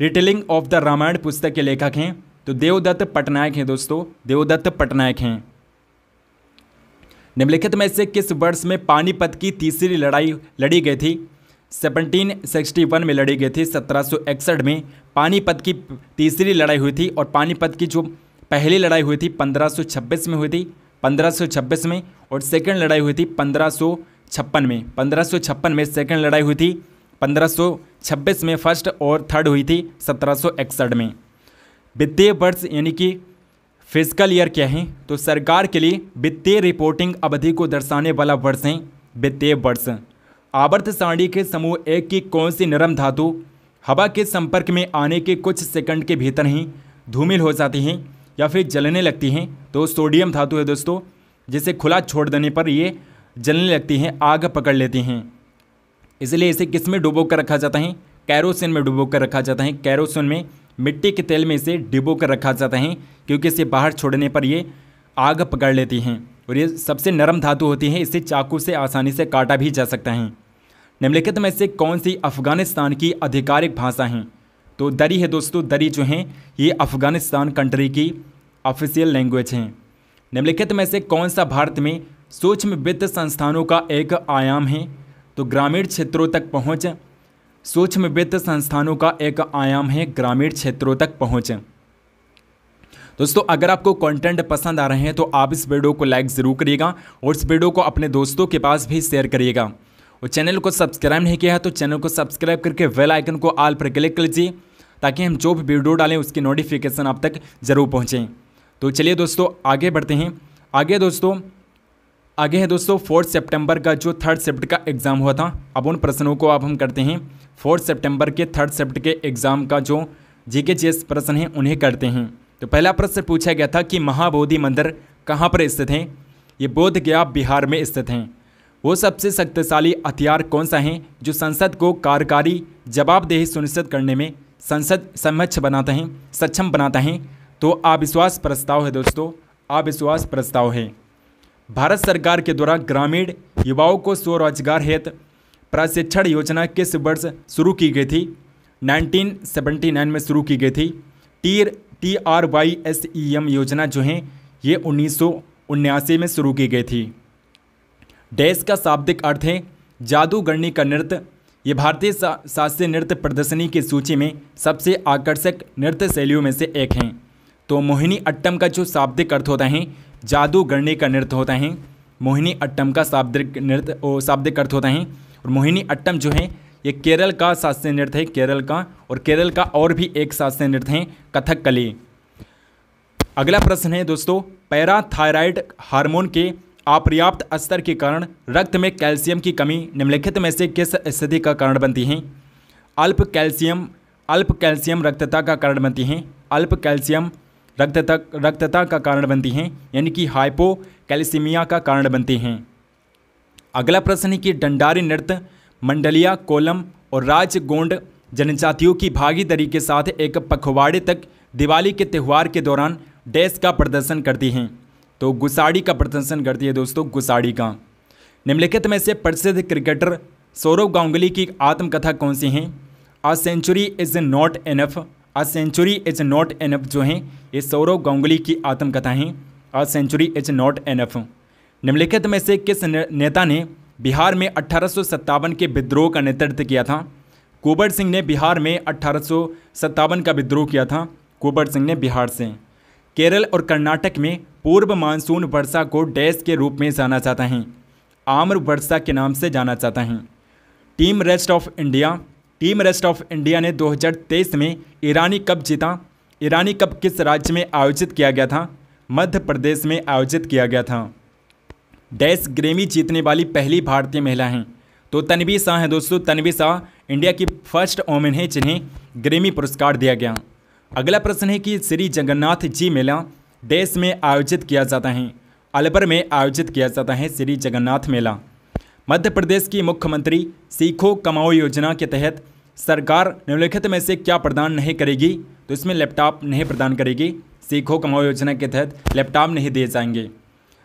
retelling of the Ramayana पुस्तक के लेखक हैं तो देवदत्त पटनायक हैं दोस्तों देवदत्त पटनायक हैं निम्नलिखित में से किस वर्ष में पानीपत की तीसरी लड़ाई लड़ी गई थी 1761 में लड़ी गई थी 1761 में पानीपत की तीसरी लड़ाई हुई थी और पानीपत की जो पहली लड़ाई हुई थी 1526 में हुई थी 1526 में और सेकेंड लड़ाई हुई थी पंद्रह छप्पन में पंद्रह सौ छप्पन में सेकेंड लड़ाई हुई थी पंद्रह सौ छब्बीस में फर्स्ट और थर्ड हुई थी सत्रह सौ इकसठ में वित्तीय वर्ष यानी कि फिजिकल ईयर क्या है तो सरकार के लिए वित्तीय रिपोर्टिंग अवधि को दर्शाने वाला वर्ष है वित्तीय वर्ष आवर्त सारणी के समूह एक की कौन सी नरम धातु हवा के संपर्क में आने के कुछ सेकंड के भीतर ही धूमिल हो जाती हैं या फिर जलने लगती हैं तो सोडियम धातु है दोस्तों जिसे खुला छोड़ देने पर ये जलने लगती हैं आग पकड़ लेती हैं इसलिए इसे किस में डुबो कर रखा जाता है कैरोसिन में डुबो कर रखा जाता है कैरोसिन में मिट्टी के तेल में इसे डिबो कर रखा जाता है क्योंकि इसे बाहर छोड़ने पर ये आग पकड़ लेती हैं और ये सबसे नरम धातु होती है इसे चाकू से आसानी से काटा भी जा सकता है निम्नलिखित में से कौन सी अफ़गानिस्तान की आधिकारिक भाषा हैं तो दरी है दोस्तों दरी जो हैं ये अफ़गानिस्तान कंट्री की ऑफिशियल लैंग्वेज हैं निम्नलिखित में से कौन सा भारत में सूक्ष्म वित्त संस्थानों का एक आयाम है तो ग्रामीण क्षेत्रों तक पहुँच सूक्ष्म वित्त संस्थानों का एक आयाम है ग्रामीण क्षेत्रों तक पहुँच दोस्तों अगर आपको कंटेंट पसंद आ रहे हैं तो आप इस वीडियो को लाइक ज़रूर करिएगा और इस वीडियो को अपने दोस्तों के पास भी शेयर करिएगा और चैनल को सब्सक्राइब नहीं किया है तो चैनल को सब्सक्राइब करके वेल आइकन को आल पर क्लिक कर लीजिए ताकि हम जो भी वीडियो डालें उसकी नोटिफिकेशन आप तक ज़रूर पहुँचें तो चलिए दोस्तों आगे बढ़ते हैं आगे दोस्तों आगे है दोस्तों फोर्थ सितंबर का जो थर्ड शिफ्ट का एग्ज़ाम हुआ था अब उन प्रश्नों को अब हम करते हैं फोर्थ सितंबर के थर्ड शिफ्ट के एग्ज़ाम का जो जी के जीएस प्रश्न हैं उन्हें करते हैं तो पहला प्रश्न पूछा गया था कि महाबोधि मंदिर कहाँ पर स्थित हैं ये बोध गया बिहार में स्थित हैं वो सबसे शक्तिशाली हथियार कौन सा हैं जो संसद को कार्यकारी जवाबदेही सुनिश्चित करने में संसद समक्ष बनाते हैं सक्षम बनाता है तो अविश्वास प्रस्ताव है दोस्तों अविश्वास प्रस्ताव है भारत सरकार के द्वारा ग्रामीण युवाओं को स्वरोजगार हेतु प्रशिक्षण योजना किस वर्ष शुरू की गई थी 1979 में शुरू की गई थी T T R Y S E M योजना जो है ये उन्नीस में शुरू की गई थी डैश का शाब्दिक अर्थ है जादूगरनी का नृत्य ये भारतीय शास्त्रीय नृत्य प्रदर्शनी की सूची में सबसे आकर्षक नृत्य शैलियों में से एक हैं तो मोहिनी अट्टम का जो शाब्दिक अर्थ होता है जादू गणने का नृत्य होता है मोहिनी अट्टम का शाब्दिक नृत्य शाब्दिक अर्थ होता है और मोहिनी अट्टम जो है ये केरल का शास्त्रीय नृत्य है केरल का और केरल का और भी एक शास्त्रीय नृत्य है कथक कली अगला प्रश्न है दोस्तों पैराथायराइड हार्मोन के अपर्याप्त स्तर के कारण रक्त में कैल्शियम की कमी निम्नलिखित में से किस स्थिति का कारण बनती है अल्प कैल्शियम अल्प कैल्शियम रक्तता का कारण बनती हैं अल्प कैल्शियम रक्तता रक्तता का कारण बनती हैं यानी कि हाइपोकैल्सीमिया का कारण बनते हैं अगला प्रश्न है कि डंडारी नृत्य मंडलिया कोलम और राजगोंड जनजातियों की भागीदारी के साथ एक पखवाड़े तक दिवाली के त्यौहार के दौरान डैस का प्रदर्शन करती हैं तो गुसाड़ी का प्रदर्शन करती है दोस्तों गुसाड़ी का निम्नलिखित में से प्रसिद्ध क्रिकेटर सौरव गांगुली की आत्मकथा कौन सी हैं a century is not enough a century is not enough जो हैं ये सौरव गांगुली की आत्मकथा हैं a century is not enough निम्नलिखित में से किस नेता ने बिहार में अठारह के विद्रोह का नेतृत्व किया था कुबर सिंह ने बिहार में अठारह का विद्रोह किया था कुबर सिंह ने बिहार से केरल और कर्नाटक में पूर्व मानसून वर्षा को डैश के रूप में जाना जाता है आम्र वर्षा के नाम से जाना जाता है team rest of India team rest of India ने 2023 में ईरानी कप जीता ईरानी कप किस राज्य में आयोजित किया गया था मध्य प्रदेश में आयोजित किया गया था डैश ग्रेमी जीतने वाली पहली भारतीय महिला हैं तो तनवी शाह हैं दोस्तों तनवी शाह इंडिया की फर्स्ट वोमेन है जिन्हें ग्रेमी पुरस्कार दिया गया अगला प्रश्न है कि श्री जगन्नाथ जी मेला देश में आयोजित किया जाता है अलवर में आयोजित किया जाता है श्री जगन्नाथ मेला मध्य प्रदेश की मुख्यमंत्री सीखो कमाओ योजना के तहत सरकार निम्नलिखित में से क्या प्रदान नहीं करेगी तो इसमें लैपटॉप नहीं प्रदान करेगी सीखो कमाओ योजना के तहत लैपटॉप नहीं दिए जाएंगे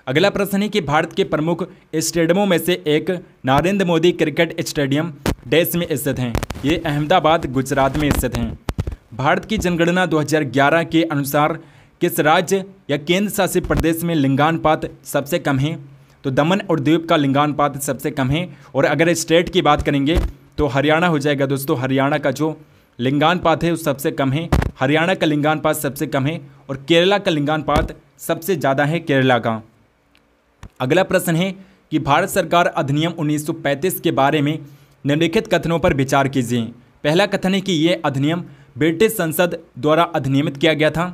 अगला प्रश्न है कि भारत के प्रमुख स्टेडियमों में से एक नरेंद्र मोदी क्रिकेट स्टेडियम देश में स्थित हैं ये अहमदाबाद गुजरात में स्थित हैं भारत की जनगणना 2011 के अनुसार किस राज्य या केंद्र शासित प्रदेश में लिंगानुपात सबसे कम है तो दमन और द्वीप का लिंगानुपात सबसे कम है और अगर स्टेट की बात करेंगे तो हरियाणा हो जाएगा दोस्तों हरियाणा का जो लिंगानुपात है वो सबसे कम है हरियाणा का लिंगानुपात सबसे कम है और केरला का लिंगानुपात सबसे ज़्यादा है केरला का अगला प्रश्न है कि भारत सरकार अधिनियम 1935 के बारे में निम्नलिखित कथनों पर विचार कीजिए पहला कथन है कि यह अधिनियम ब्रिटिश संसद द्वारा अधिनियमित किया गया था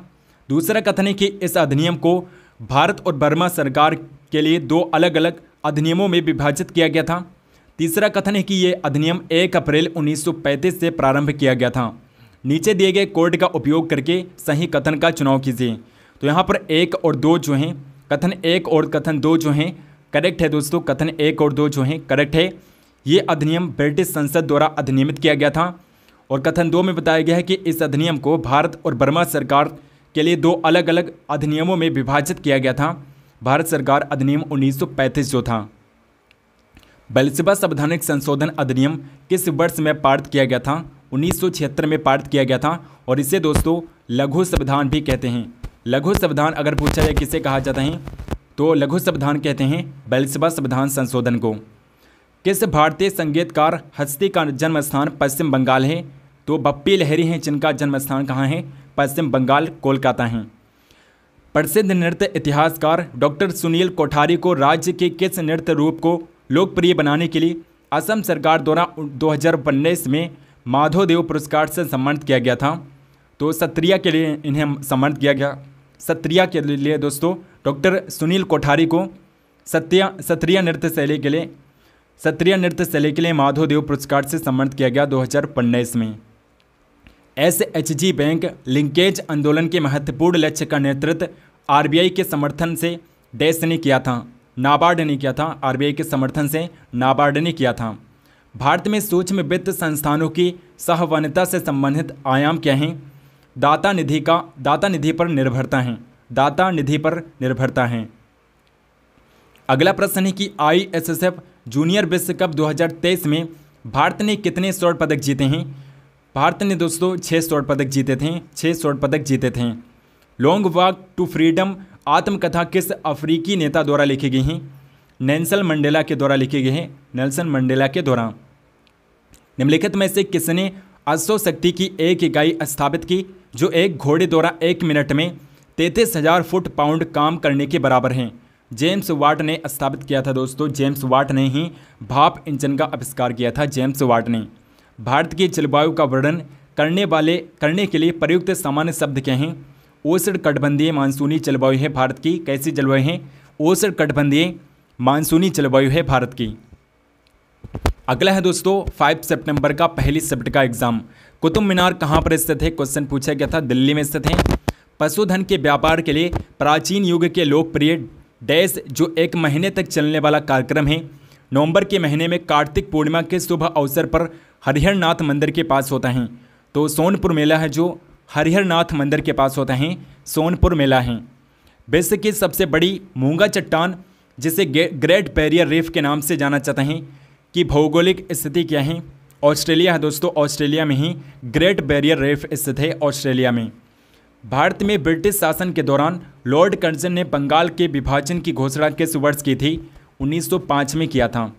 दूसरा कथन है कि इस अधिनियम को भारत और बर्मा सरकार के लिए दो अलग अलग अधिनियमों में विभाजित किया गया था तीसरा कथन है कि ये अधिनियम 1 अप्रैल 1935 से प्रारंभ किया गया था नीचे दिए गए कोड का उपयोग करके सही कथन का चुनाव कीजिए तो यहाँ पर एक और दो जो हैं कथन एक और कथन दो जो हैं करेक्ट है दोस्तों कथन एक और दो जो हैं करेक्ट है ये अधिनियम ब्रिटिश संसद द्वारा अधिनियमित किया गया था और कथन दो में बताया गया है कि इस अधिनियम को भारत और बर्मा सरकार के लिए दो अलग अलग अधिनियमों में विभाजित किया गया था भारत सरकार अधिनियम 1935 जो था बलसभा संवैधानिक संशोधन अधिनियम किस वर्ष में पारित किया गया था 1976 में पारित किया गया था और इसे दोस्तों लघु संविधान भी कहते हैं लघु संविधान अगर पूछा जाए किसे कहा जाता है तो लघु संविधान कहते हैं बलसभा संविधान संशोधन को किस भारतीय संगीतकार हस्ती का जन्म स्थान पश्चिम बंगाल है तो बप्पी लहरी हैं जिनका जन्म स्थान कहाँ है पश्चिम बंगाल कोलकाता हैं प्रसिद्ध नृत्य इतिहासकार डॉक्टर सुनील कोठारी को राज्य के किस नृत्य रूप को लोकप्रिय बनाने के लिए असम सरकार द्वारा दो में माधोदेव पुरस्कार से सम्मानित किया गया था तो सत्रिया के लिए इन्हें सम्मानित किया गया सत्रिया के लिए दोस्तों डॉक्टर सुनील कोठारी को सत्या सत्रिया नृत्य शैली के लिए सत्रिया नृत्य शैली के लिए माधोदेव पुरस्कार से सम्मानित किया गया दो में एसएचजी बैंक लिंकेज आंदोलन के महत्वपूर्ण लक्ष्य का नेतृत्व आरबीआई के समर्थन से देश ने किया था नाबार्ड ने किया था आरबीआई के समर्थन से नाबार्ड ने किया था भारत में सूक्ष्म वित्त संस्थानों की सहवनता से संबंधित आयाम क्या हैं दाता निधि का दाता निधि पर निर्भरता हैं दाता निधि पर निर्भरता है अगला प्रश्न है कि आईएसएसएफ जूनियर विश्व कप 2023 में भारत ने कितने स्वर्ण पदक जीते हैं भारत ने दोस्तों छः स्वर्ण पदक जीते थे छः स्वर्ण पदक जीते थे लॉन्ग वॉक टू फ्रीडम आत्मकथा किस अफ्रीकी नेता द्वारा लिखी गई हैं नेल्सन मंडेला के द्वारा लिखे गए हैं नेल्सन मंडेला के द्वारा निम्नलिखित में से किसने अश्व शक्ति की एक इकाई स्थापित की जो एक घोड़े द्वारा एक मिनट में तैंतीस हज़ार फुट पाउंड काम करने के बराबर हैं जेम्स वाट ने स्थापित किया था दोस्तों जेम्स वाट ने ही भाप इंजन का आविष्कार किया था जेम्स वाट ने भारत की जलवायु का वर्णन करने वाले करने के लिए प्रयुक्त सामान्य शब्द क्या हैं ओसर कटबंधीय मानसूनी जलवायु है भारत की कैसी जलवायु है ओसर कटबंधीय मानसूनी जलवायु है भारत की अगला है दोस्तों फाइव सितंबर का पहली सब्ट का एग्जाम कुतुब मीनार कहाँ पर स्थित है क्वेश्चन पूछा गया था दिल्ली में स्थित है पशुधन के व्यापार के लिए प्राचीन युग के लोकप्रिय डैश जो एक महीने तक चलने वाला कार्यक्रम है नवंबर के महीने में कार्तिक पूर्णिमा के शुभ अवसर पर हरिहरनाथ मंदिर के पास होता है तो सोनपुर मेला है जो हरिहरनाथ मंदिर के पास होता है सोनपुर मेला है विश्व की सबसे बड़ी मूंगा चट्टान जिसे ग्रेट बैरियर रीफ के नाम से जाना चाहते हैं कि भौगोलिक स्थिति क्या है ऑस्ट्रेलिया है दोस्तों ऑस्ट्रेलिया में ही ग्रेट बैरियर रीफ स्थित है ऑस्ट्रेलिया में भारत में ब्रिटिश शासन के दौरान लॉर्ड कर्जन ने बंगाल के विभाजन की घोषणा किस वर्ष की थी 1905 में किया था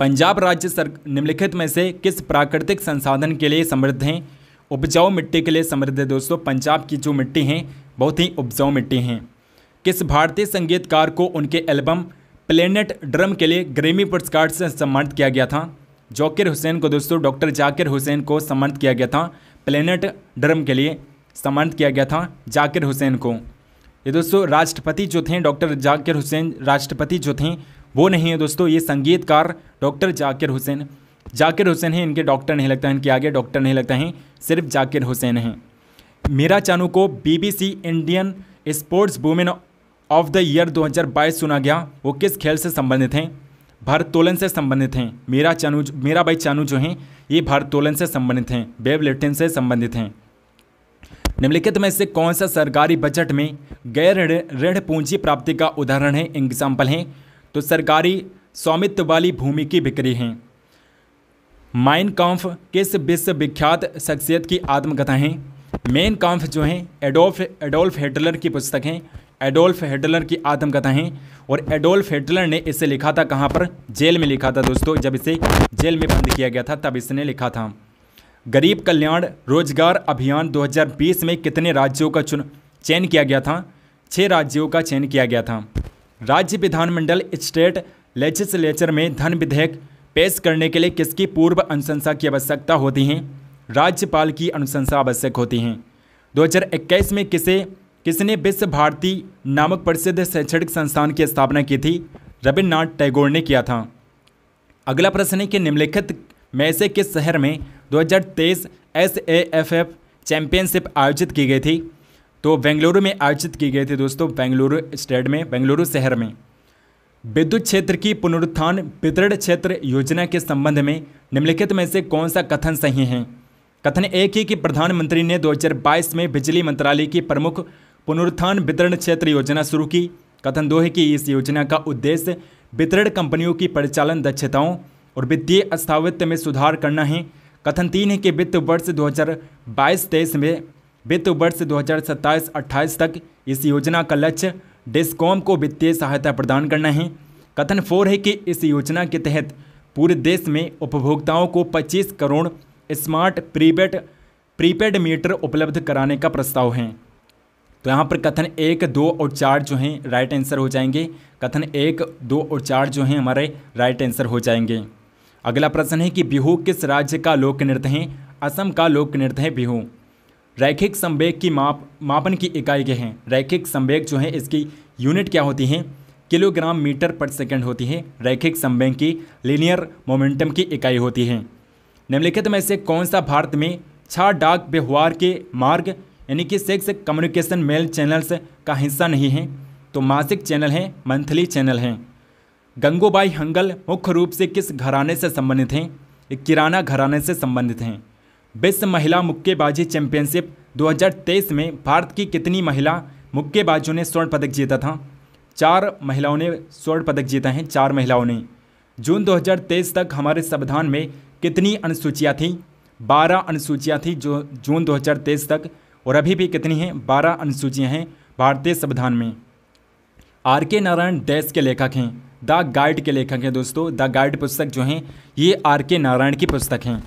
पंजाब राज्य सर निम्नलिखित में से किस प्राकृतिक संसाधन के लिए समृद्ध हैं उपजाऊ मिट्टी के लिए समृद्ध है दोस्तों पंजाब की जो मिट्टी हैं बहुत ही उपजाऊ मिट्टी हैं किस भारतीय संगीतकार को उनके एल्बम प्लेनेट ड्रम के लिए ग्रेमी पुरस्कार से सम्मानित किया गया था जाकिर हुसैन को दोस्तों डॉक्टर जाकिर हुसैन को सम्मानित किया गया था प्लेनेट ड्रम के लिए सम्मानित किया गया था जाकिर हुसैन को ये दोस्तों राष्ट्रपति जो थे डॉक्टर जाकिर हुसैन राष्ट्रपति जो थे वो नहीं है दोस्तों ये संगीतकार डॉक्टर जाकिर हुसैन जाकिर हुसैन है इनके डॉक्टर नहीं लगता है इनके आगे डॉक्टर नहीं लगता है सिर्फ जाकिर हुसैन हैं मीरा चानू को BBC Indian sports woman of the year 2022 सुना गया वो किस खेल से संबंधित हैं भारतोलन से संबंधित हैं मीरा चानू मीरा बाई चानू जो हैं ये भारतोलन से संबंधित हैं बेबलिटिन से संबंधित हैं निम्नलिखित में से कौन सा सरकारी बजट में गैर ऋण पूंजी प्राप्ति का उदाहरण है एग्जाम्पल हैं तो सरकारी स्वामित्व वाली भूमि की बिक्री हैं माइन कॉम्फ किस विश्वविख्यात शख्सियत की आत्मकथा हैं मेन काम्फ जो हैं एडोल्फ एडोल्फ हिटलर की पुस्तक हैं एडोल्फ हिटलर की आत्मकथा हैं और एडोल्फ हिटलर ने इसे लिखा था कहाँ पर जेल में लिखा था दोस्तों जब इसे जेल में बंद किया गया था तब इसने लिखा था गरीब कल्याण रोजगार अभियान 2020 में कितने राज्यों का चुन चयन किया गया था छः राज्यों का चयन किया गया था राज्य विधानमंडल स्टेट लेजिस्लेचर में धन विधेयक पेश करने के लिए किसकी पूर्व अनुशंसा की आवश्यकता होती है राज्यपाल की अनुशंसा आवश्यक होती हैं 2021 में किसे किसने विश्व भारती नामक प्रसिद्ध शैक्षणिक संस्थान की स्थापना की थी रविन्द्रनाथ टैगोर ने किया था अगला प्रश्न है कि निम्नलिखित में से किस शहर में 2023 एसएएफएफ चैंपियनशिप आयोजित की गई थी तो बेंगलुरु में आयोजित की गई थी दोस्तों बेंगलुरु स्टेट में बेंगलुरु शहर में विद्युत क्षेत्र की पुनरुत्थान वितरण क्षेत्र योजना के संबंध में निम्नलिखित में से कौन सा कथन सही है कथन एक ही कि प्रधानमंत्री ने 2022 में बिजली मंत्रालय की प्रमुख पुनरुत्थान वितरण क्षेत्र योजना शुरू की कथन दो है कि इस योजना का उद्देश्य वितरण कंपनियों की परिचालन दक्षताओं और वित्तीय स्थावित्व में सुधार करना है कथन तीन है कि वित्त वर्ष 2022 हज़ार में वित्त वर्ष 2027-28 तक इस योजना का लक्ष्य डिस्कॉम को वित्तीय सहायता प्रदान करना है कथन फोर है कि इस योजना के तहत पूरे देश में उपभोक्ताओं को 25 crore smart prepaid prepaid meter उपलब्ध कराने का प्रस्ताव है तो यहाँ पर कथन एक दो और चार जो हैं राइट आंसर हो जाएंगे कथन एक दो और चार जो हैं हमारे राइट आंसर हो जाएंगे अगला प्रश्न है कि बिहू किस राज्य का लोक नृत्य है असम का लोक नृत्य है बिहू रैखिक संवेग की माप मापन की इकाई के हैं रैखिक संवेग जो है इसकी यूनिट क्या होती है किलोग्राम मीटर पर सेकंड होती है रैखिक संवेग की लीनियर मोमेंटम की इकाई होती है निम्नलिखित में से कौन सा भारत में छा डाक व्यवहार के मार्ग यानी कि सेक्स कम्युनिकेशन मेल चैनल्स का हिस्सा नहीं है तो मासिक चैनल हैं मंथली चैनल हैं गंगूबाई हंगल मुख्य रूप से किस घराने से संबंधित हैं किराना घराने से संबंधित हैं विश्व महिला मुक्केबाजी चैंपियनशिप 2023 में भारत की कितनी महिला मुक्केबाजों ने स्वर्ण पदक जीता था चार महिलाओं ने स्वर्ण पदक जीता है चार महिलाओं ने जून 2023 तक हमारे संविधान में कितनी अनुसूचियाँ थीं बारह अनुसूचियाँ थीं जो जून दो तक और अभी भी कितनी हैं बारह अनुसूचियाँ हैं भारतीय संविधान में आर के नारायण देश के लेखक हैं द गाइड के लेखक हैं दोस्तों द गाइड पुस्तक जो हैं ये आर के नारायण की पुस्तक हैं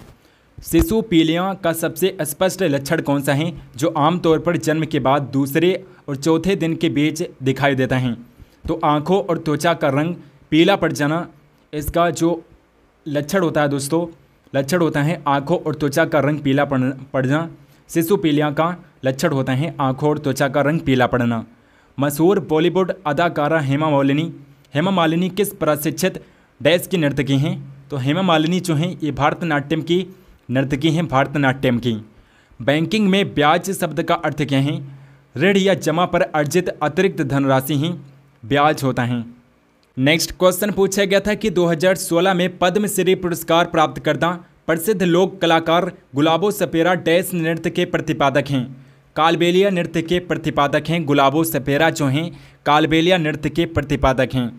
शिशु पीलिया का सबसे स्पष्ट लक्षण कौन सा है जो आमतौर पर जन्म के बाद दूसरे और चौथे दिन के बीच दिखाई देता है तो आँखों और त्वचा का रंग पीला पड़ जाना इसका जो लक्षण होता है दोस्तों लक्षण होता है आँखों और त्वचा का रंग पीला पड़ पड़ना शिशु पीलिया का लक्षण होता है आँखों और त्वचा का रंग पीला पड़ना मशहूर बॉलीवुड अदाकारा हेमा मौलिनी हेमा मालिनी किस प्रशिक्षित डैश की नर्तकी हैं तो हेमा मालिनी जो हैं ये भारतनाट्यम की नर्तकी हैं भारतनाट्यम की बैंकिंग में ब्याज शब्द का अर्थ क्या है ऋण या जमा पर अर्जित अतिरिक्त धनराशि ही ब्याज होता है नेक्स्ट क्वेश्चन पूछा गया था कि 2016 में पद्मश्री पुरस्कार प्राप्तकर्ता प्रसिद्ध लोक कलाकार गुलाबो सपेरा डैश नृत्य के प्रतिपादक हैं कालबेलिया नृत्य के प्रतिपादक हैं गुलाबो सपेरा जो हैं कालबेलिया नृत्य के प्रतिपादक हैं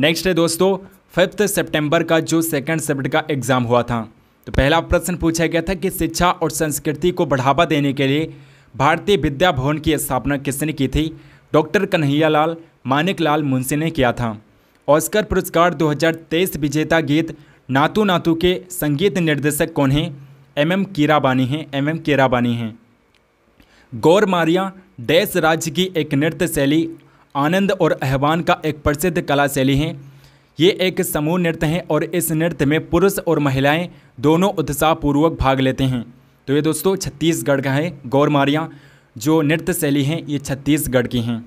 नेक्स्ट है दोस्तों फिफ्थ सितंबर का जो सेकंड सब्जेक्ट का एग्ज़ाम हुआ था तो पहला प्रश्न पूछा गया था कि शिक्षा और संस्कृति को बढ़ावा देने के लिए भारतीय विद्या भवन की स्थापना किसने की थी डॉक्टर कन्हैयालाल मानिक लाल मुंशी ने किया था ऑस्कर पुरस्कार 2023 विजेता गीत नातू नातू के संगीत निर्देशक कौन हैं एम एम कीराबानी हैं एम एम कीराबानी हैं गौर मारिया डैश राज्य की एक नृत्य शैली आनंद और अहवान का एक प्रसिद्ध कला शैली है ये एक समूह नृत्य है और इस नृत्य में पुरुष और महिलाएं दोनों उत्साहपूर्वक भाग लेते हैं तो ये दोस्तों छत्तीसगढ़ का है गौर मारियाँ जो नृत्य शैली हैं ये छत्तीसगढ़ की हैं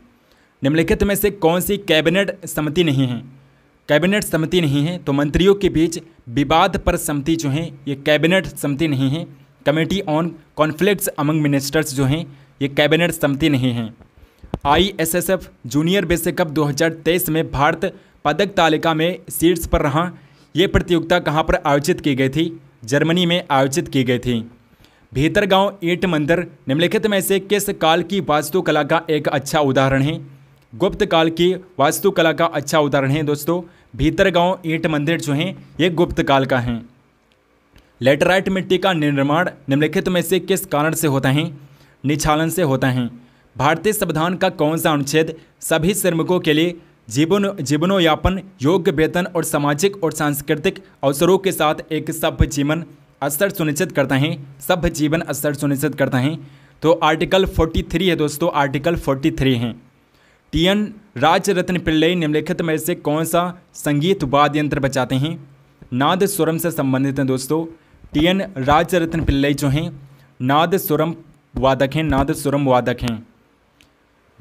निम्नलिखित में से कौन सी कैबिनेट समिति नहीं है कैबिनेट समिति नहीं है तो मंत्रियों के बीच विवाद पर समिति जो है ये कैबिनेट समिति नहीं है committee on conflicts among ministers जो हैं ये कैबिनेट समिति नहीं है आईएसएसएफ जूनियर बेसिक कप 2023 में भारत पदक तालिका में शीर्ष पर रहा ये प्रतियोगिता कहाँ पर आयोजित की गई थी जर्मनी में आयोजित की गई थी भीतरगांव ईट मंदिर निम्नलिखित में से किस काल की वास्तुकला का एक अच्छा उदाहरण है गुप्त काल की वास्तुकला का अच्छा उदाहरण है दोस्तों भीतरगांव ईट मंदिर जो हैं ये गुप्त काल का हैं लेटराइट मिट्टी का निर्माण निम्नलिखित में से किस कारण से होता है निछालन से होता है भारतीय संविधान का कौन सा अनुच्छेद सभी श्रमिकों के लिए जीवन जीवनोयापन योग्य वेतन और सामाजिक और सांस्कृतिक अवसरों के साथ एक सभ्य जीवन स्तर सुनिश्चित करता है सभ्य जीवन स्तर सुनिश्चित करता है तो आर्टिकल 43 है दोस्तों आर्टिकल 43 है टी एन राज रत्न पिल्लई निम्नलिखित में से कौन सा संगीत वाद्य यंत्र बचाते हैं नाद स्वरम से संबंधित हैं दोस्तों टी एन राज रत्न पिल्लई जो हैं नाद स्वरम वादक हैं नाद स्वरम वादक हैं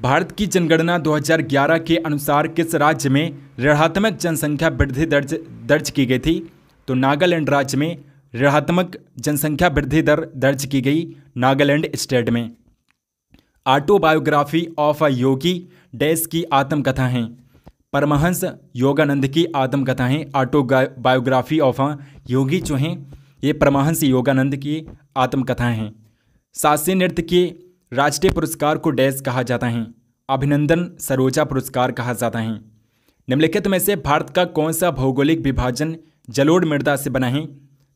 भारत की जनगणना 2011 के अनुसार किस राज्य में ऋणात्मक जनसंख्या वृद्धि दर्ज दर्ज की गई थी तो नागालैंड राज्य में ऋणात्मक जनसंख्या वृद्धि दर दर्ज की गई नागालैंड स्टेट में autobiography of a yogi dash की आत्मकथा हैं परमहंस योगानंद की आत्मकथा हैं autobiography of a yogi जो हैं ये परमहंस योगानंद की आत्मकथा हैं शास्त्रीय नृत्य के राष्ट्रीय पुरस्कार को डैस कहा जाता है अभिनंदन सरोजा पुरस्कार कहा जाता है निम्नलिखित में से भारत का कौन सा भौगोलिक विभाजन जलोड़ मृदा से बना है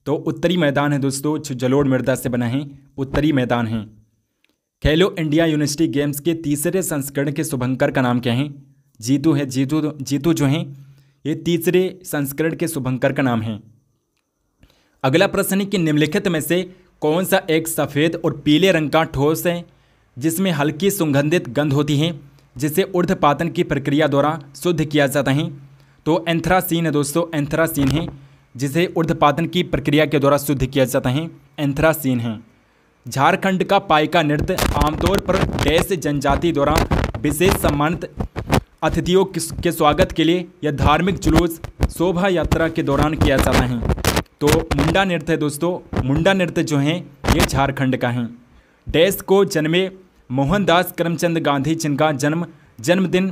तो उत्तरी मैदान है दोस्तों जलोड़ मृदा से बना है उत्तरी मैदान है खेलो इंडिया यूनिवर्सिटी गेम्स के तीसरे संस्करण के शुभंकर का नाम क्या है जीतू है जीतू जीतू जो हैं ये तीसरे संस्करण के शुभंकर का नाम है अगला प्रश्न है कि निम्नलिखित में से कौन सा एक सफ़ेद और पीले रंग का ठोस है जिसमें हल्की सुगंधित गंध होती है जिसे ऊर्धपातन की प्रक्रिया द्वारा शुद्ध किया जाता है तो एंथ्रासीन है दोस्तों एंथ्रासीन है जिसे ऊर्धपातन की प्रक्रिया के द्वारा शुद्ध किया जाता है एंथ्रासीन है झारखंड का पाइका नृत्य आमतौर पर डैश जनजाति द्वारा विशेष सम्मानित अतिथियों के स्वागत के लिए यह धार्मिक जुलूस शोभा यात्रा के दौरान किया जाता है तो मुंडा नृत्य दोस्तों मुंडा नृत्य जो हैं ये झारखंड का है डैश को जन्मे मोहनदास करमचंद गांधी जिनका जन्म जन्मदिन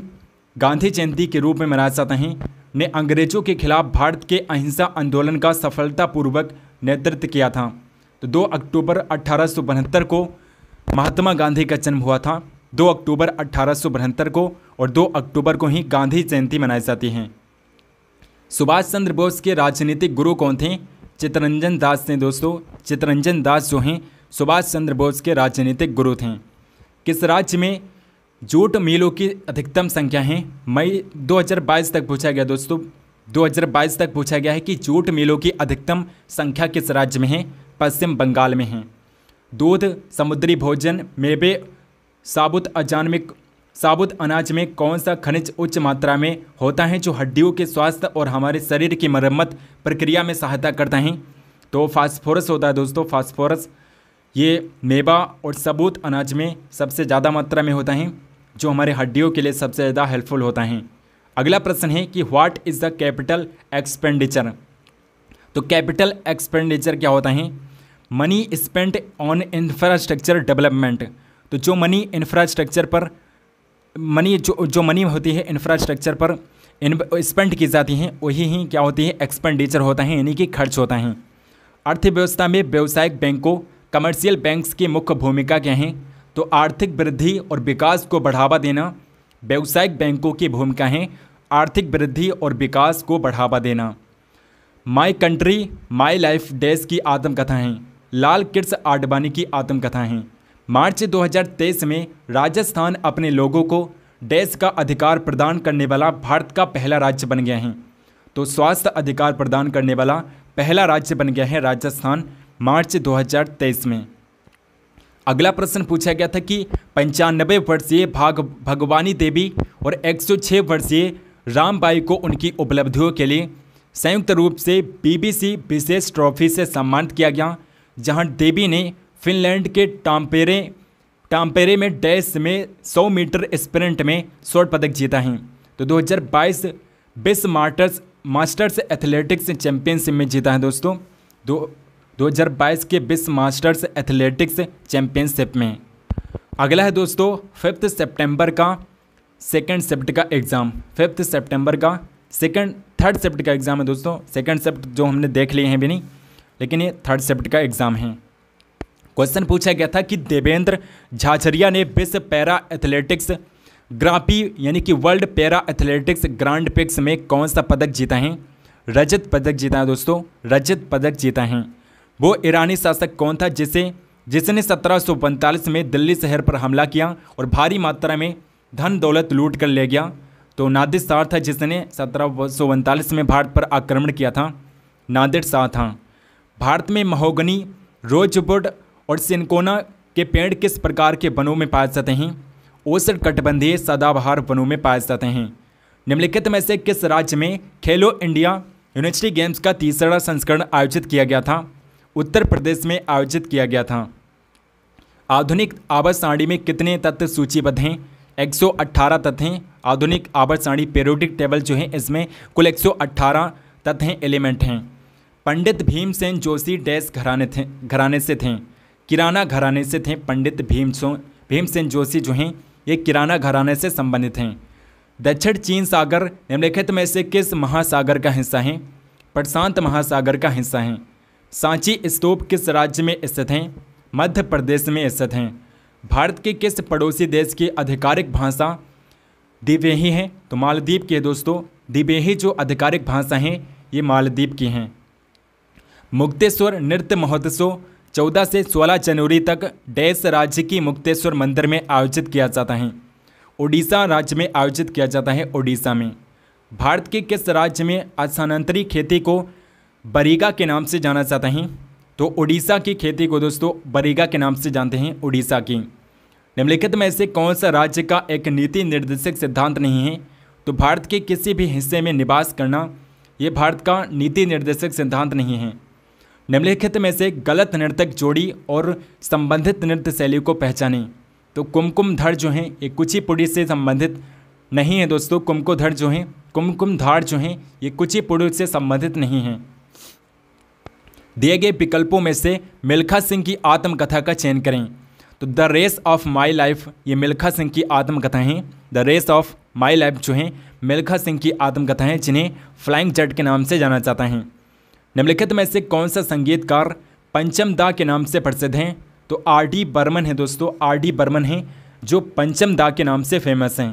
गांधी जयंती के रूप में मनाया जाता है ने अंग्रेजों के खिलाफ भारत के अहिंसा आंदोलन का सफलतापूर्वक नेतृत्व किया था तो 2 अक्टूबर अठारह को महात्मा गांधी का जन्म हुआ था 2 अक्टूबर अठारह को और 2 अक्टूबर को ही गांधी जयंती मनाई जाती है सुभाष चंद्र बोस के राजनीतिक गुरु कौन थे चितरंजन दास थे दोस्तों चितरंजन दास जो हैं सुभाष चंद्र बोस के राजनीतिक गुरु थे किस राज्य में जूट मिलों की अधिकतम संख्या है मई 2022 तक पूछा गया दोस्तों 2022 तक पूछा गया है कि जूट मिलों की अधिकतम संख्या किस राज्य में है पश्चिम बंगाल में है दूध समुद्री भोजन मेवे साबुत अजान में साबुत अनाज में कौन सा खनिज उच्च मात्रा में होता है जो हड्डियों के स्वास्थ्य और हमारे शरीर की मरम्मत प्रक्रिया में सहायता करता है तो फास्फोरस होता है दोस्तों फास्फोरस ये मेवा और सबूत अनाज में सबसे ज़्यादा मात्रा में होता है जो हमारे हड्डियों के लिए सबसे ज़्यादा हेल्पफुल होता है अगला प्रश्न है कि what is the capital expenditure तो कैपिटल एक्सपेंडिचर क्या होता है money spent on infrastructure development तो जो मनी इंफ्रास्ट्रक्चर पर मनी जो जो मनी होती है इंफ्रास्ट्रक्चर पर स्पेंड की जाती हैं वही ही क्या होती है एक्सपेंडिचर होता है यानी कि खर्च होता है अर्थव्यवस्था में व्यावसायिक बैंकों कमर्शियल बैंक्स की मुख्य भूमिका क्या है तो आर्थिक वृद्धि और विकास को बढ़ावा देना व्यावसायिक बैंकों की भूमिका है आर्थिक वृद्धि और विकास को बढ़ावा देना माई कंट्री माई लाइफ डेस की आत्मकथा हैं लाल किट्स आडवाणी की आत्मकथा हैं मार्च 2023 में राजस्थान अपने लोगों को डेस का अधिकार प्रदान करने वाला भारत का पहला राज्य बन गया है तो स्वास्थ्य अधिकार प्रदान करने वाला पहला राज्य बन गया है राजस्थान मार्च 2023 में अगला प्रश्न पूछा गया था कि पंचानबे वर्षीय भाग भगवानी देवी और 106 वर्षीय रामबाई को उनकी उपलब्धियों के लिए संयुक्त रूप से बीबीसी विशेष ट्रॉफी से सम्मानित किया गया जहां देवी ने फिनलैंड के टाम्पेरे टाम्पेरे में डैश में 100 मीटर स्प्रिंट में स्वर्ण पदक जीता है तो 2022 विश्व मार्टर्स मास्टर्स एथलेटिक्स चैंपियनशिप में जीता है दोस्तों दो 2022 के विश्व मास्टर्स एथलेटिक्स चैंपियनशिप में अगला है दोस्तों फिफ्थ सितंबर का सेकंड शिफ्ट का एग्ज़ाम फिफ्थ सितंबर का सेकंड थर्ड शिफ्ट का एग्ज़ाम है दोस्तों सेकंड शिफ्ट जो हमने देख लिए हैं भी नहीं लेकिन ये थर्ड शिफ्ट का एग्ज़ाम है क्वेश्चन पूछा गया था कि देवेंद्र झाझरिया ने विश्व पैरा एथलेटिक्स ग्रापी यानी कि world para athletics grand prix में कौन सा पदक जीता है रजत पदक जीता है दोस्तों रजत पदक जीता है वो ईरानी शासक कौन था जिसे जिसने सत्रह में दिल्ली शहर पर हमला किया और भारी मात्रा में धन दौलत लूट कर ले गया तो नादिर शाह था जिसने सत्रह में भारत पर आक्रमण किया था नादिर शाह था भारत में महोगनी रोजबुड और सिनकोना के पेड़ किस प्रकार के वनों में पाए जाते हैं ओसर कटबंधीय सदाबहार वनों में पाए जाते हैं निम्नलिखित में से किस राज्य में खेलो इंडिया यूनिवर्सिटी गेम्स का तीसरा संस्करण आयोजित किया गया था उत्तर प्रदेश में आयोजित किया गया था आधुनिक आवर्त सारणी में कितने तत्व सूचीबद्ध हैं 118 तत्व हैं आधुनिक आवर्त सारणी पेरोडिक टेबल जो है इसमें कुल 118 तत्व हैं एलिमेंट हैं पंडित भीमसेन जोशी डैश घराने थे घराने से थे किराना घराने से थे पंडित भीमसो भीमसेन जोशी जो हैं ये किराना घराने से संबंधित हैं दक्षिण चीन सागर निम्नलिखित में से किस महासागर का हिस्सा है प्रशांत महासागर का हिस्सा है सांची स्तूप किस राज्य में स्थित हैं मध्य प्रदेश में स्थित हैं भारत के किस पड़ोसी देश की आधिकारिक भाषा ही है तो मालदीप के दोस्तों दोस्तों ही जो आधिकारिक भाषा हैं ये मालदीप की हैं मुक्तेश्वर नृत्य महोत्सव 14 से 16 जनवरी तक डैश राज्य की मुक्तेश्वर मंदिर में आयोजित किया जाता है ओडिशा राज्य में आयोजित किया जाता है ओडिशा में भारत के किस राज्य में स्थानांतरी खेती को बरेगा के नाम से जाना चाहते हैं तो उड़ीसा की खेती को दोस्तों बरेगा के नाम से जानते हैं उड़ीसा की निम्नलिखित में से कौन सा राज्य का एक नीति निर्देशक सिद्धांत नहीं है तो भारत के किसी भी हिस्से में निवास करना ये भारत का नीति निर्देशक सिद्धांत नहीं है निम्नलिखित में से गलत नृतक जोड़ी और संबंधित नृत्य शैली को पहचाने तो कुमकुम धड़ जो हैं ये कुचिपुड़ी से संबंधित नहीं है दोस्तों कुमकुम धड़ जो हैं कुमकुम धार जो हैं ये कुचिपुड़ी से संबंधित नहीं हैं दिए गए विकल्पों में से मिल्खा सिंह की आत्मकथा का चयन करें तो the race of my life ये मिल्खा सिंह की आत्मकथा हैं the race of my life जो हैं मिल्खा सिंह की आत्मकथा हैं जिन्हें फ्लाइंग जट के नाम से जाना जाता है निम्नलिखित में से कौन सा संगीतकार पंचम दा के नाम से प्रसिद्ध हैं तो आर डी बर्मन है दोस्तों आर डी बर्मन हैं जो पंचम दा के नाम से फेमस हैं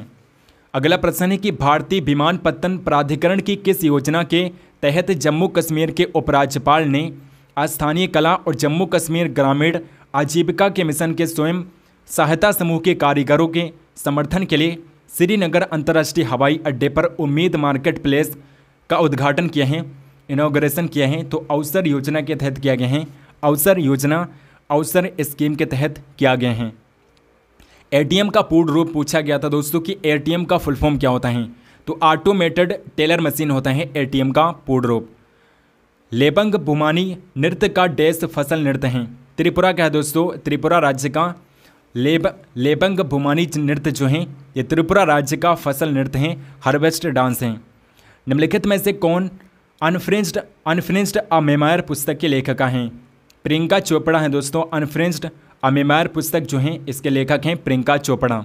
अगला प्रश्न है कि भारतीय विमान पत्तन प्राधिकरण की किस योजना के तहत जम्मू कश्मीर के उपराज्यपाल ने आज स्थानीय कला और जम्मू कश्मीर ग्रामीण आजीविका के मिशन के स्वयं सहायता समूह के कारीगरों के समर्थन के लिए श्रीनगर अंतर्राष्ट्रीय हवाई अड्डे पर उम्मीद मार्केट प्लेस का उद्घाटन किया है इनोग्रेशन किया है तो अवसर योजना के तहत किया गया है अवसर योजना अवसर स्कीम के तहत किया गया है एटीएम का पूर्ण रूप पूछा गया था दोस्तों कि एटीएम का फुल फॉर्म क्या होता है तो ऑटोमेटेड टेलर मशीन होता है एटीएम का पूर्ण रूप लेबंग बुमानी नृत्य का डेस फसल नृत्य हैं त्रिपुरा क्या है दोस्तों त्रिपुरा राज्य का लेब लेबंग भुमानी नृत्य जो हैं ये त्रिपुरा राज्य का फसल नृत्य हैं हार्वेस्ट डांस हैं निम्नलिखित में से कौन अनफ्रेंस्ड अनफ्रेंस्ड मेमायर पुस्तक के लेखिका हैं प्रियंका चोपड़ा हैं दोस्तों अनफ्रेंस्ड मेमायर पुस्तक जो हैं इसके लेखक हैं प्रियंका चोपड़ा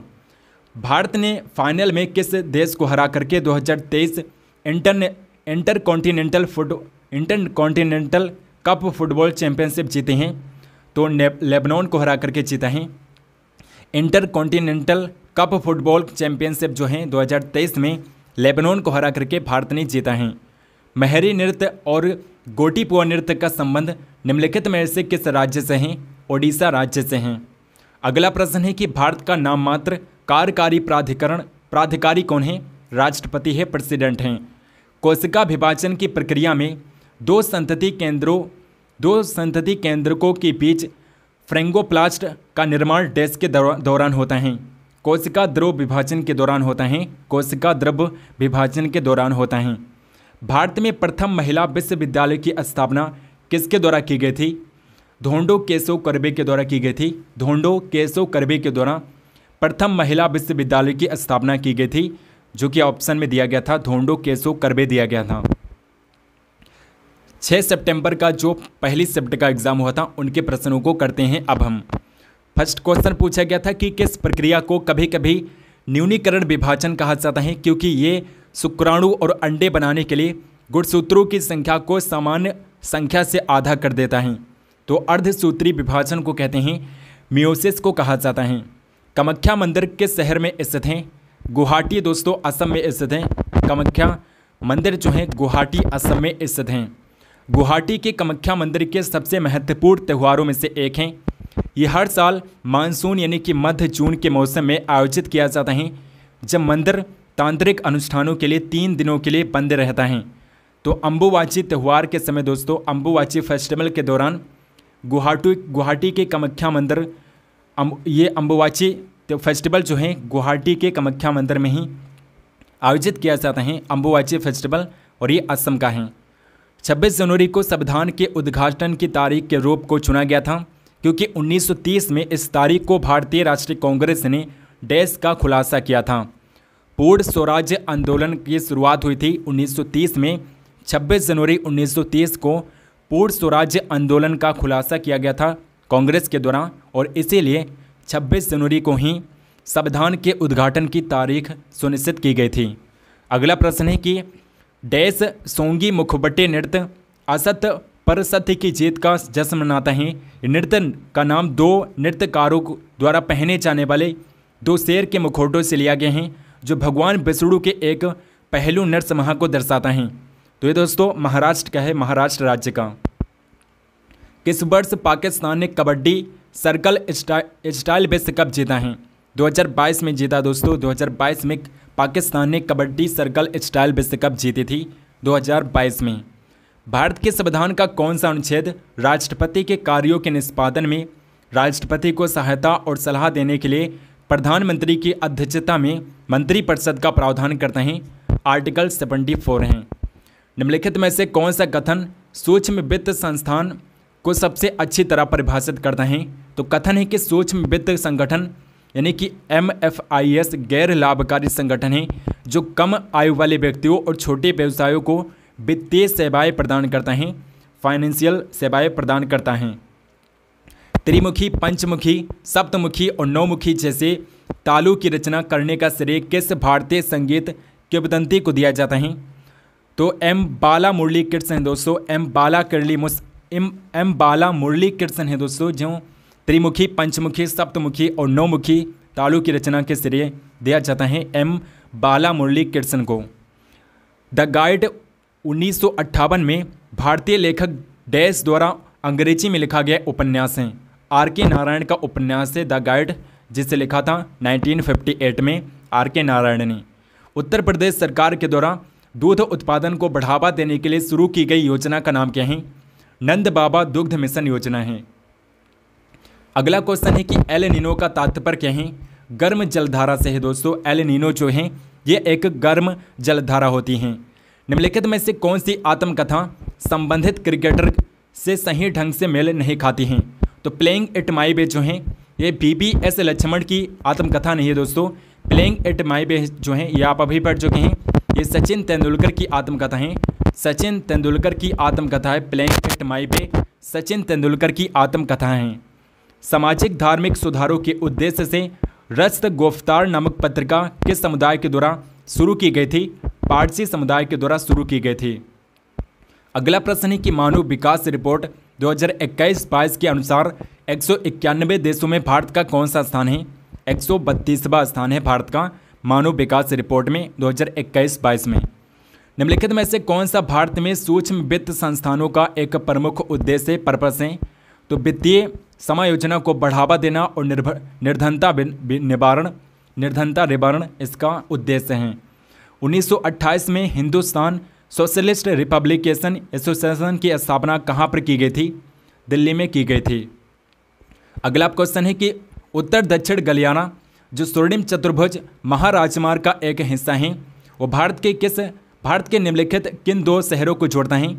भारत ने फाइनल में किस देश को हरा करके तेईस inter intercontinental foot intercontinental cup football championship जीते हैं तो लेबनान को हरा करके जीता है intercontinental cup football championship जो है 2023 में लेबनान को हरा करके भारत ने जीता है महरी नृत्य और गोटीपुआ नृत्य का संबंध निम्नलिखित में से किस राज्य से हैं ओडिशा राज्य से हैं अगला प्रश्न है कि भारत का नाम मात्र कार्यकारी प्राधिकरण प्राधिकारी कौन है राष्ट्रपति है प्रेसिडेंट हैं कोशिका विभाजन की प्रक्रिया में दो संतति केंद्रों दो संतति केंद्रकों के बीच फ्रेंगोप्लास्ट का निर्माण डेस्क के दौरान होता है कोशिका द्रव विभाजन के दौरान होता है कोशिका द्रव विभाजन के दौरान होता है भारत में प्रथम महिला विश्वविद्यालय की स्थापना किसके द्वारा की गई थी धोंडो केसो करबे के द्वारा की गई थी धोंडो केसो करबे के द्वारा प्रथम महिला विश्वविद्यालय की स्थापना की गई थी जो कि ऑप्शन में दिया गया था धोंडो केसो करबे दिया गया था छः सितंबर का जो पहली शिफ्ट का एग्ज़ाम हुआ था उनके प्रश्नों को करते हैं अब हम फर्स्ट क्वेश्चन पूछा गया था कि किस प्रक्रिया को कभी कभी न्यूनीकरण विभाजन कहा जाता है क्योंकि ये शुक्राणु और अंडे बनाने के लिए गुणसूत्रों की संख्या को सामान्य संख्या से आधा कर देता है तो अर्धसूत्री विभाजन को कहते हैं म्योसिस को कहा जाता है कमख्या मंदिर किस शहर में स्थित हैं गुवाहाटी दोस्तों असम में स्थित हैं कमख्या मंदिर जो हैं गुवाहाटी असम में स्थित हैं गुवाहाटी के कमख्या मंदिर के सबसे महत्वपूर्ण त्यौहारों में से एक हैं ये हर साल मानसून यानी कि मध्य जून के मौसम में आयोजित किया जाता है जब मंदिर तांत्रिक अनुष्ठानों के लिए तीन दिनों के लिए बंद रहता है तो अम्बुवाची त्यौहार के समय दोस्तों अम्बुवाची फेस्टिवल के दौरान गुवाहाटी गुवाहाटी के कामाख्या मंदिर अम, ये अम्बुवाची तो फेस्टिवल जो है गुवाहाटी के कामाख्या मंदिर में ही आयोजित किया जाता है अम्बुवाची फेस्टिवल और ये असम का है 26 जनवरी को संविधान के उद्घाटन की तारीख के रूप को चुना गया था क्योंकि 1930 में इस तारीख को भारतीय राष्ट्रीय कांग्रेस ने डेस का खुलासा किया था पूर्ण स्वराज्य आंदोलन की शुरुआत हुई थी 1930 में 26 जनवरी 1930 को पूर्ण स्वराज्य आंदोलन का खुलासा किया गया था कांग्रेस के द्वारा और इसीलिए 26 जनवरी को ही संविधान के उद्घाटन की तारीख सुनिश्चित की गई थी अगला प्रश्न है कि डैस सोंगी मुखबट्टे नृत्य असत पर सत्य की जीत का जश्न मनाते हैं नृत्य का नाम दो नृत्यकारों द्वारा पहने जाने वाले दो शेर के मुखौटों से लिया गया है जो भगवान बिस्डू के एक पहलू महा को दर्शाता है तो ये दोस्तों महाराष्ट्र का है महाराष्ट्र राज्य का किस वर्ष पाकिस्तान ने कबड्डी सर्कल स्टाइल विश्व कप जीता है 2022 में जीता दोस्तों 2022 में पाकिस्तान ने कबड्डी सर्कल स्टाइल विश्व कप जीती थी 2022 में भारत के संविधान का कौन सा अनुच्छेद राष्ट्रपति के कार्यों के निष्पादन में राष्ट्रपति को सहायता और सलाह देने के लिए प्रधानमंत्री की अध्यक्षता में मंत्रिपरिषद का प्रावधान करते हैं आर्टिकल फोर हैं निम्नलिखित में से कौन सा कथन सूक्ष्म वित्त संस्थान को सबसे अच्छी तरह परिभाषित करता है तो कथन है कि सूक्ष्म वित्त संगठन यानी कि एम गैर लाभकारी संगठन है जो कम आयु वाले व्यक्तियों और छोटे व्यवसायों को वित्तीय सेवाएं प्रदान करता है फाइनेंशियल सेवाएं प्रदान करता है त्रिमुखी पंचमुखी सप्तमुखी और नौमुखी जैसे तालु की रचना करने का श्रेय किस भारतीय संगीत किबदंती को दिया जाता है तो एम बाला मुरली कृष्ण है दोस्तों एम बाला करली मुस एम एम बाला मुरली कृष्ण है दोस्तों जो त्रिमुखी पंचमुखी सप्तमुखी और नौमुखी तालु की रचना के श्रेय दिया जाता है एम बाला मुरली किर्सन को द गाइड उन्नीस में भारतीय लेखक डैश द्वारा अंग्रेजी में लिखा गया उपन्यास है आर के नारायण का उपन्यास है द गाइड जिसे लिखा था 1958 में आर के नारायण ने उत्तर प्रदेश सरकार के द्वारा दूध उत्पादन को बढ़ावा देने के लिए शुरू की गई योजना का नाम क्या है नंद बाबा दुग्ध मिशन योजना है अगला क्वेश्चन है कि एल नीनो का तात्पर्य क्या है गर्म जलधारा से है दोस्तों एल नीनो जो है ये एक गर्म जलधारा होती हैं निम्नलिखित में से कौन सी आत्मकथा संबंधित क्रिकेटर से सही ढंग से मेल नहीं खाती हैं तो प्लेइंग एट माई बे जो हैं ये बी बी एस लक्ष्मण की आत्मकथा नहीं है दोस्तों प्लेइंग एट माई बे जो हैं ये आप अभी पढ़ चुके हैं ये सचिन तेंदुलकर की आत्मकथा है सचिन तेंदुलकर की आत्मकथा है playing it my way Sachin Tendulkar की आत्मकथा है सामाजिक धार्मिक सुधारों के उद्देश्य से रस्त गोफ्तार नामक पत्रिका किस समुदाय के द्वारा शुरू की गई थी पारसी समुदाय के द्वारा शुरू की गई थी अगला प्रश्न है कि मानव विकास रिपोर्ट 2021 हज़ार के अनुसार एक देशों में भारत का कौन सा स्थान है एक स्थान है भारत का मानव विकास रिपोर्ट में 2021 हज़ार में निम्नलिखित में से कौन सा भारत में सूक्ष्म वित्त संस्थानों का एक प्रमुख उद्देश्य पर्पस है तो वित्तीय समायोजना को बढ़ावा देना और निर्भर निर्धनता निवारण निर्धनता निवारण इसका उद्देश्य है 1928 में हिंदुस्तान सोशलिस्ट रिपब्लिकेशन एसोसिएशन की स्थापना कहाँ पर की गई थी दिल्ली में की गई थी अगला क्वेश्चन है कि उत्तर दक्षिण गलियाना जो स्वर्णिम चतुर्भुज महाराजमार्ग का एक हिस्सा है वो भारत के किस भारत के निम्नलिखित किन दो शहरों को जोड़ता है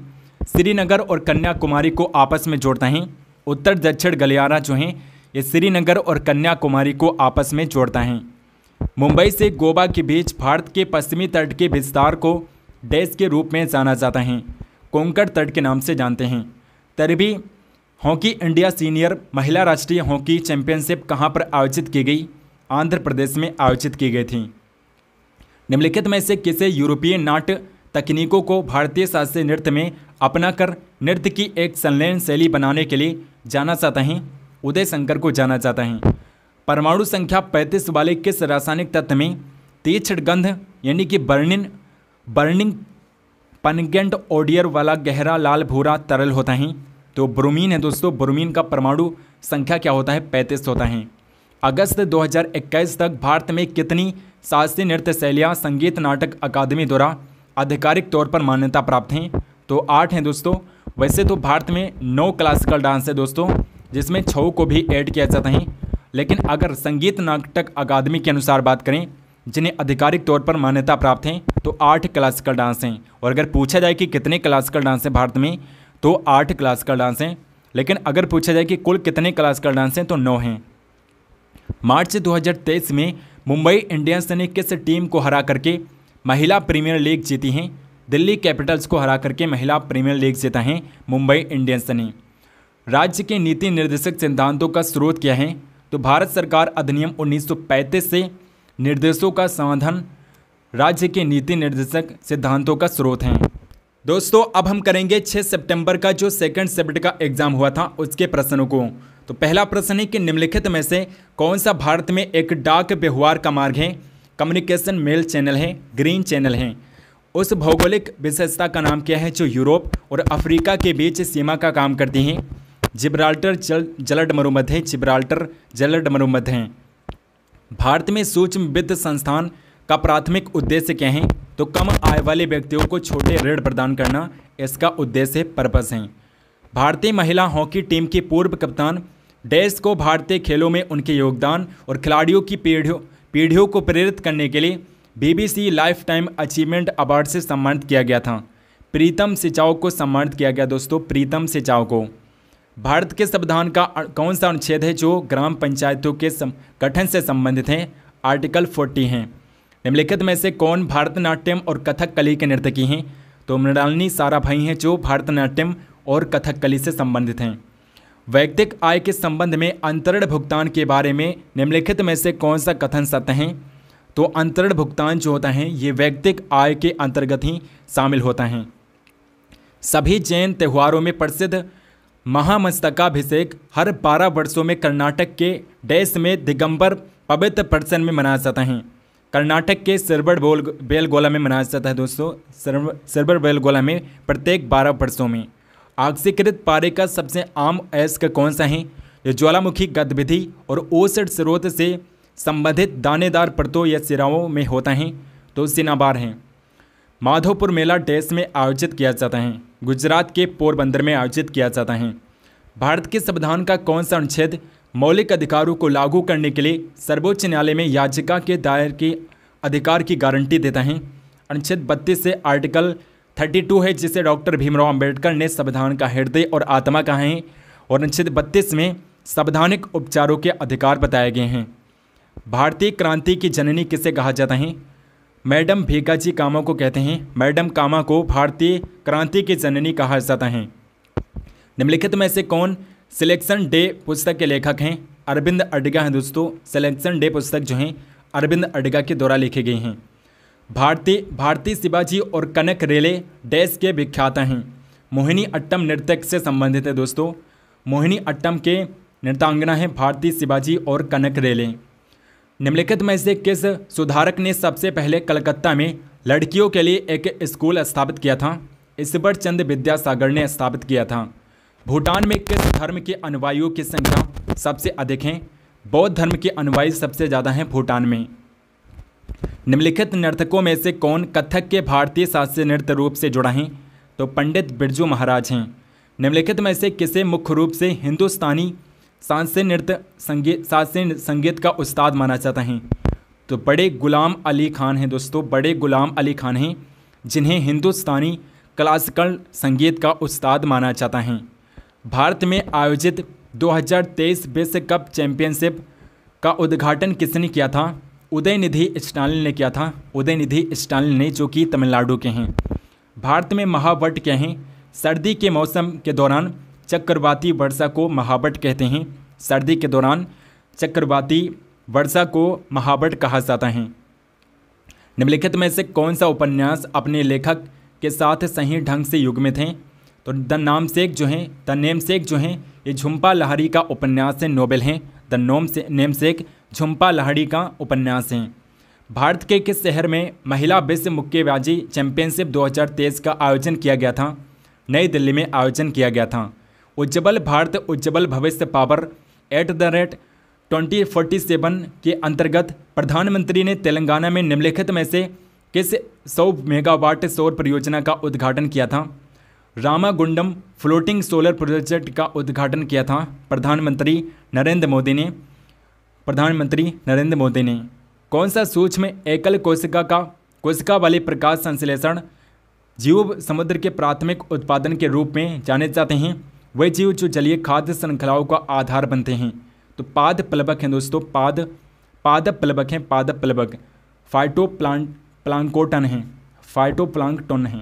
श्रीनगर और कन्याकुमारी को आपस में जोड़ता है उत्तर दक्षिण गलियारा जो हैं ये श्रीनगर और कन्याकुमारी को आपस में जोड़ता है मुंबई से गोवा के बीच भारत के पश्चिमी तट के विस्तार को डैश के रूप में जाना जाता है कोंकण तट के नाम से जानते हैं तरबी हॉकी इंडिया सीनियर महिला राष्ट्रीय हॉकी चैंपियनशिप कहाँ पर आयोजित की गई आंध्र प्रदेश में आयोजित की गई थी निम्नलिखित में से किसे यूरोपीय नाट्य तकनीकों को भारतीय शास्त्रीय नृत्य में अपना कर नृत्य की एक संलयन शैली बनाने के लिए जाना चाहता है उदय शंकर को जाना चाहता है परमाणु संख्या 35 वाले किस रासायनिक तत्व में तीक्षण गंध यानी कि बर्निन बर्निंग पनगेंट ओडियर वाला गहरा लाल भूरा तरल होता है तो ब्रोमीन है दोस्तों ब्रोमीन का परमाणु संख्या क्या होता है पैंतीस होता है अगस्त 2021 तक भारत में कितनी शास्त्रीय नृत्य शैलियाँ संगीत नाटक अकादमी द्वारा आधिकारिक तौर पर मान्यता प्राप्त हैं तो आठ हैं दोस्तों वैसे तो भारत में नौ क्लासिकल डांस है दोस्तों जिसमें छऊ को भी ऐड किया जाता है लेकिन अगर संगीत नाटक अकादमी के अनुसार बात करें जिन्हें आधिकारिक तौर पर मान्यता प्राप्त हैं तो आठ क्लासिकल डांस हैं और अगर पूछा जाए कि कितने क्लासिकल डांस हैं भारत में तो आठ क्लासिकल डांस हैं लेकिन अगर पूछा जाए कि कुल कितने क्लासिकल डांस हैं तो नौ हैं मार्च 2023 में मुंबई इंडियंस ने किस टीम को हरा करके महिला प्रीमियर लीग जीती हैं दिल्ली कैपिटल्स को हरा करके महिला प्रीमियर लीग जीता है मुंबई इंडियंस ने राज्य के नीति निर्देशक सिद्धांतों का स्रोत क्या है तो भारत सरकार अधिनियम 1935 से निर्देशों का समाधान राज्य के नीति निर्देशक सिद्धांतों का स्रोत हैं दोस्तों अब हम करेंगे 6 सितंबर का जो सेकंड सेप्ट का एग्ज़ाम हुआ था उसके प्रश्नों को तो पहला प्रश्न है कि निम्नलिखित में से कौन सा भारत में एक डाक व्यवहार का मार्ग है कम्युनिकेशन मेल चैनल है ग्रीन चैनल है उस भौगोलिक विशेषता का नाम क्या है जो यूरोप और अफ्रीका के बीच सीमा का काम करती हैं जिब्राल्टर जल जलड मरुमध है जिब्राल्टर जलड मरुमध हैं भारत में सूक्ष्म वित्त संस्थान का प्राथमिक उद्देश्य क्या है तो कम आय वाले व्यक्तियों को छोटे ऋण प्रदान करना इसका उद्देश्य पर्पस है भारतीय महिला हॉकी टीम की पूर्व कप्तान डैस को भारतीय खेलों में उनके योगदान और खिलाड़ियों की पीढ़ियों पीढ़ियों को प्रेरित करने के लिए BBC lifetime achievement award से सम्मानित किया गया था प्रीतम सिचाओ को सम्मानित किया गया दोस्तों प्रीतम सिचाओ को भारत के संविधान का कौन सा अनुच्छेद है जो ग्राम पंचायतों के गठन से संबंधित हैं आर्टिकल फोर्टी हैं निम्नलिखित में से कौन भारतनाट्यम और कथकली के नर्तकी हैं तो मृणालिनी सारा भाई हैं जो भारतनाट्यम और कथकली से संबंधित हैं वैयक्तिक आय के संबंध में अंतरण भुगतान के बारे में निम्नलिखित में से कौन सा कथन सत्य हैं तो अंतरण भुगतान जो होता है ये व्यक्तिक आय के अंतर्गत ही शामिल होता है सभी जैन त्यौहारों में प्रसिद्ध महामस्तकाभिषेक हर 12 वर्षों में कर्नाटक के डैस में दिगंबर पवित्र प्रसन्न में मनाया जाता है कर्नाटक के सिरबर बोल बेलगोला में मनाया जाता है दोस्तों सिरबड़ बेलगोला में प्रत्येक 12 वर्षों में आक्सीकृत पारे का सबसे आम ऐस्क कौन सा है जो ज्वालामुखी गतिविधि और ओसठ स्रोत से संबंधित दानेदार परतों या सिराओं में होता है तो सिनाबार हैं माधोपुर मेला डैश में आयोजित किया जाता है गुजरात के पोरबंदर में आयोजित किया जाता है भारत के संविधान का कौन सा अनुच्छेद मौलिक अधिकारों को लागू करने के लिए सर्वोच्च न्यायालय में याचिका के दायर के अधिकार की गारंटी देता है अनुच्छेद बत्तीस से आर्टिकल 32 है जिसे डॉक्टर भीमराव अंबेडकर ने संविधान का हृदय और आत्मा कहा है और अनुच्छेद बत्तीस में संवैधानिक उपचारों के अधिकार बताए गए हैं भारतीय क्रांति की जननी किसे कहा जाता है मैडम भेगाजी कामा को कहते हैं मैडम कामा को भारतीय क्रांति की जननी कहा जाता है निम्नलिखित में से कौन सिलेक्शन डे पुस्तक के लेखक हैं अरविंद अडगा हैं दोस्तों सिलेक्शन डे पुस्तक जो हैं अरविंद अडगा के द्वारा लिखे गए हैं भारतीय भारतीय शिवाजी और कनक रेले डैश के विख्यात हैं मोहिनी अट्टम नृत्यक से संबंधित है दोस्तों मोहिनी अट्टम के नृतांगना हैं भारतीय शिवाजी और कनक रेले निम्नलिखित में से किस सुधारक ने सबसे पहले कलकत्ता में लड़कियों के लिए एक स्कूल स्थापित किया था पर चंद विद्यासागर ने स्थापित किया था भूटान में किस धर्म के अनुवायुओं की संख्या सबसे अधिक है बौद्ध धर्म के अनुयायी सबसे ज़्यादा हैं भूटान में निम्नलिखित नर्तकों में से कौन कथक के भारतीय शास्त्रीय नृत्य रूप से जुड़ा है तो पंडित बिरजू महाराज हैं निम्नलिखित में से किसे मुख्य रूप से हिंदुस्तानी शास्त्रीय नृत्य संगीत शास्त्रीय संगीत का उस्ताद माना जाता है तो बड़े गुलाम अली खान हैं दोस्तों बड़े गुलाम अली खान हैं जिन्हें हिंदुस्तानी क्लासिकल संगीत का उस्ताद माना जाता है भारत में आयोजित 2023 विश्व कप चैंपियनशिप का उद्घाटन किसने किया था उदयनिधि स्टालिन ने किया था उदयनिधि स्टालिन ने जो कि तमिलनाडु के हैं भारत में महावट क्या हैं सर्दी के मौसम के दौरान चक्रवाती वर्षा को महावट कहते हैं सर्दी के दौरान चक्रवाती वर्षा को महावट कहा जाता है निम्नलिखित में से कौन सा उपन्यास अपने लेखक के साथ सही ढंग से युग में थे तो द नाम सेक जो हैं द नेम शेख जो हैं ये झुम्पा लहरी का उपन्यास है नोबेल हैं द नोम से नेम शेख झुम्पा लहरी का उपन्यास हैं भारत के किस शहर में महिला विश्व मुक्केबाजी चैंपियनशिप 2023 का आयोजन किया गया था नई दिल्ली में आयोजन किया गया था उज्जवल Bharat Ujjwal Bhavishya power at the rate twenty forty seven के अंतर्गत प्रधानमंत्री ने तेलंगाना में निम्नलिखित में से किस 100 मेगावाट सौर परियोजना का उद्घाटन किया था रामागुंडम फ्लोटिंग सोलर प्रोजेक्ट का उद्घाटन किया था प्रधानमंत्री नरेंद्र मोदी ने प्रधानमंत्री नरेंद्र मोदी ने कौन सा सूक्ष्म एकल कोशिका का कोशिका वाले प्रकाश संश्लेषण जीव समुद्र के प्राथमिक उत्पादन के रूप में जाने जाते हैं वे जीव जो जलीय खाद्य श्रृंखलाओं का आधार बनते हैं तो पाद प्लबक हैं दोस्तों पाद पाद प्लबक हैं पाद प्लबक फाइटो प्लांट प्लांकोटन हैं फाइटो प्लांकटन हैं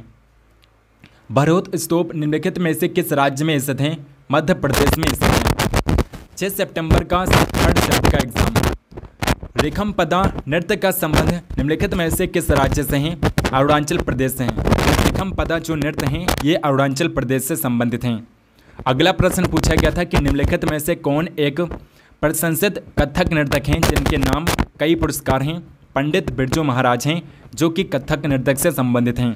भरोत स्तूप निम्नलिखित में से किस राज्य में स्थित हैं मध्य प्रदेश में स्थित हैं छः सेप्टेम्बर का थर्ड सेट का एग्जाम रेखम पदा नृत्य का संबंध निम्नलिखित में से किस राज्य से हैं अरुणाचल प्रदेश से हैं रेखम पदा जो नृत्य हैं ये अरुणाचल प्रदेश से संबंधित हैं अगला प्रश्न पूछा गया था कि निम्नलिखित में से कौन एक प्रशंसित कथक नृतक हैं जिनके नाम कई पुरस्कार हैं पंडित बिरजू महाराज हैं जो कि कथक नृतक से संबंधित हैं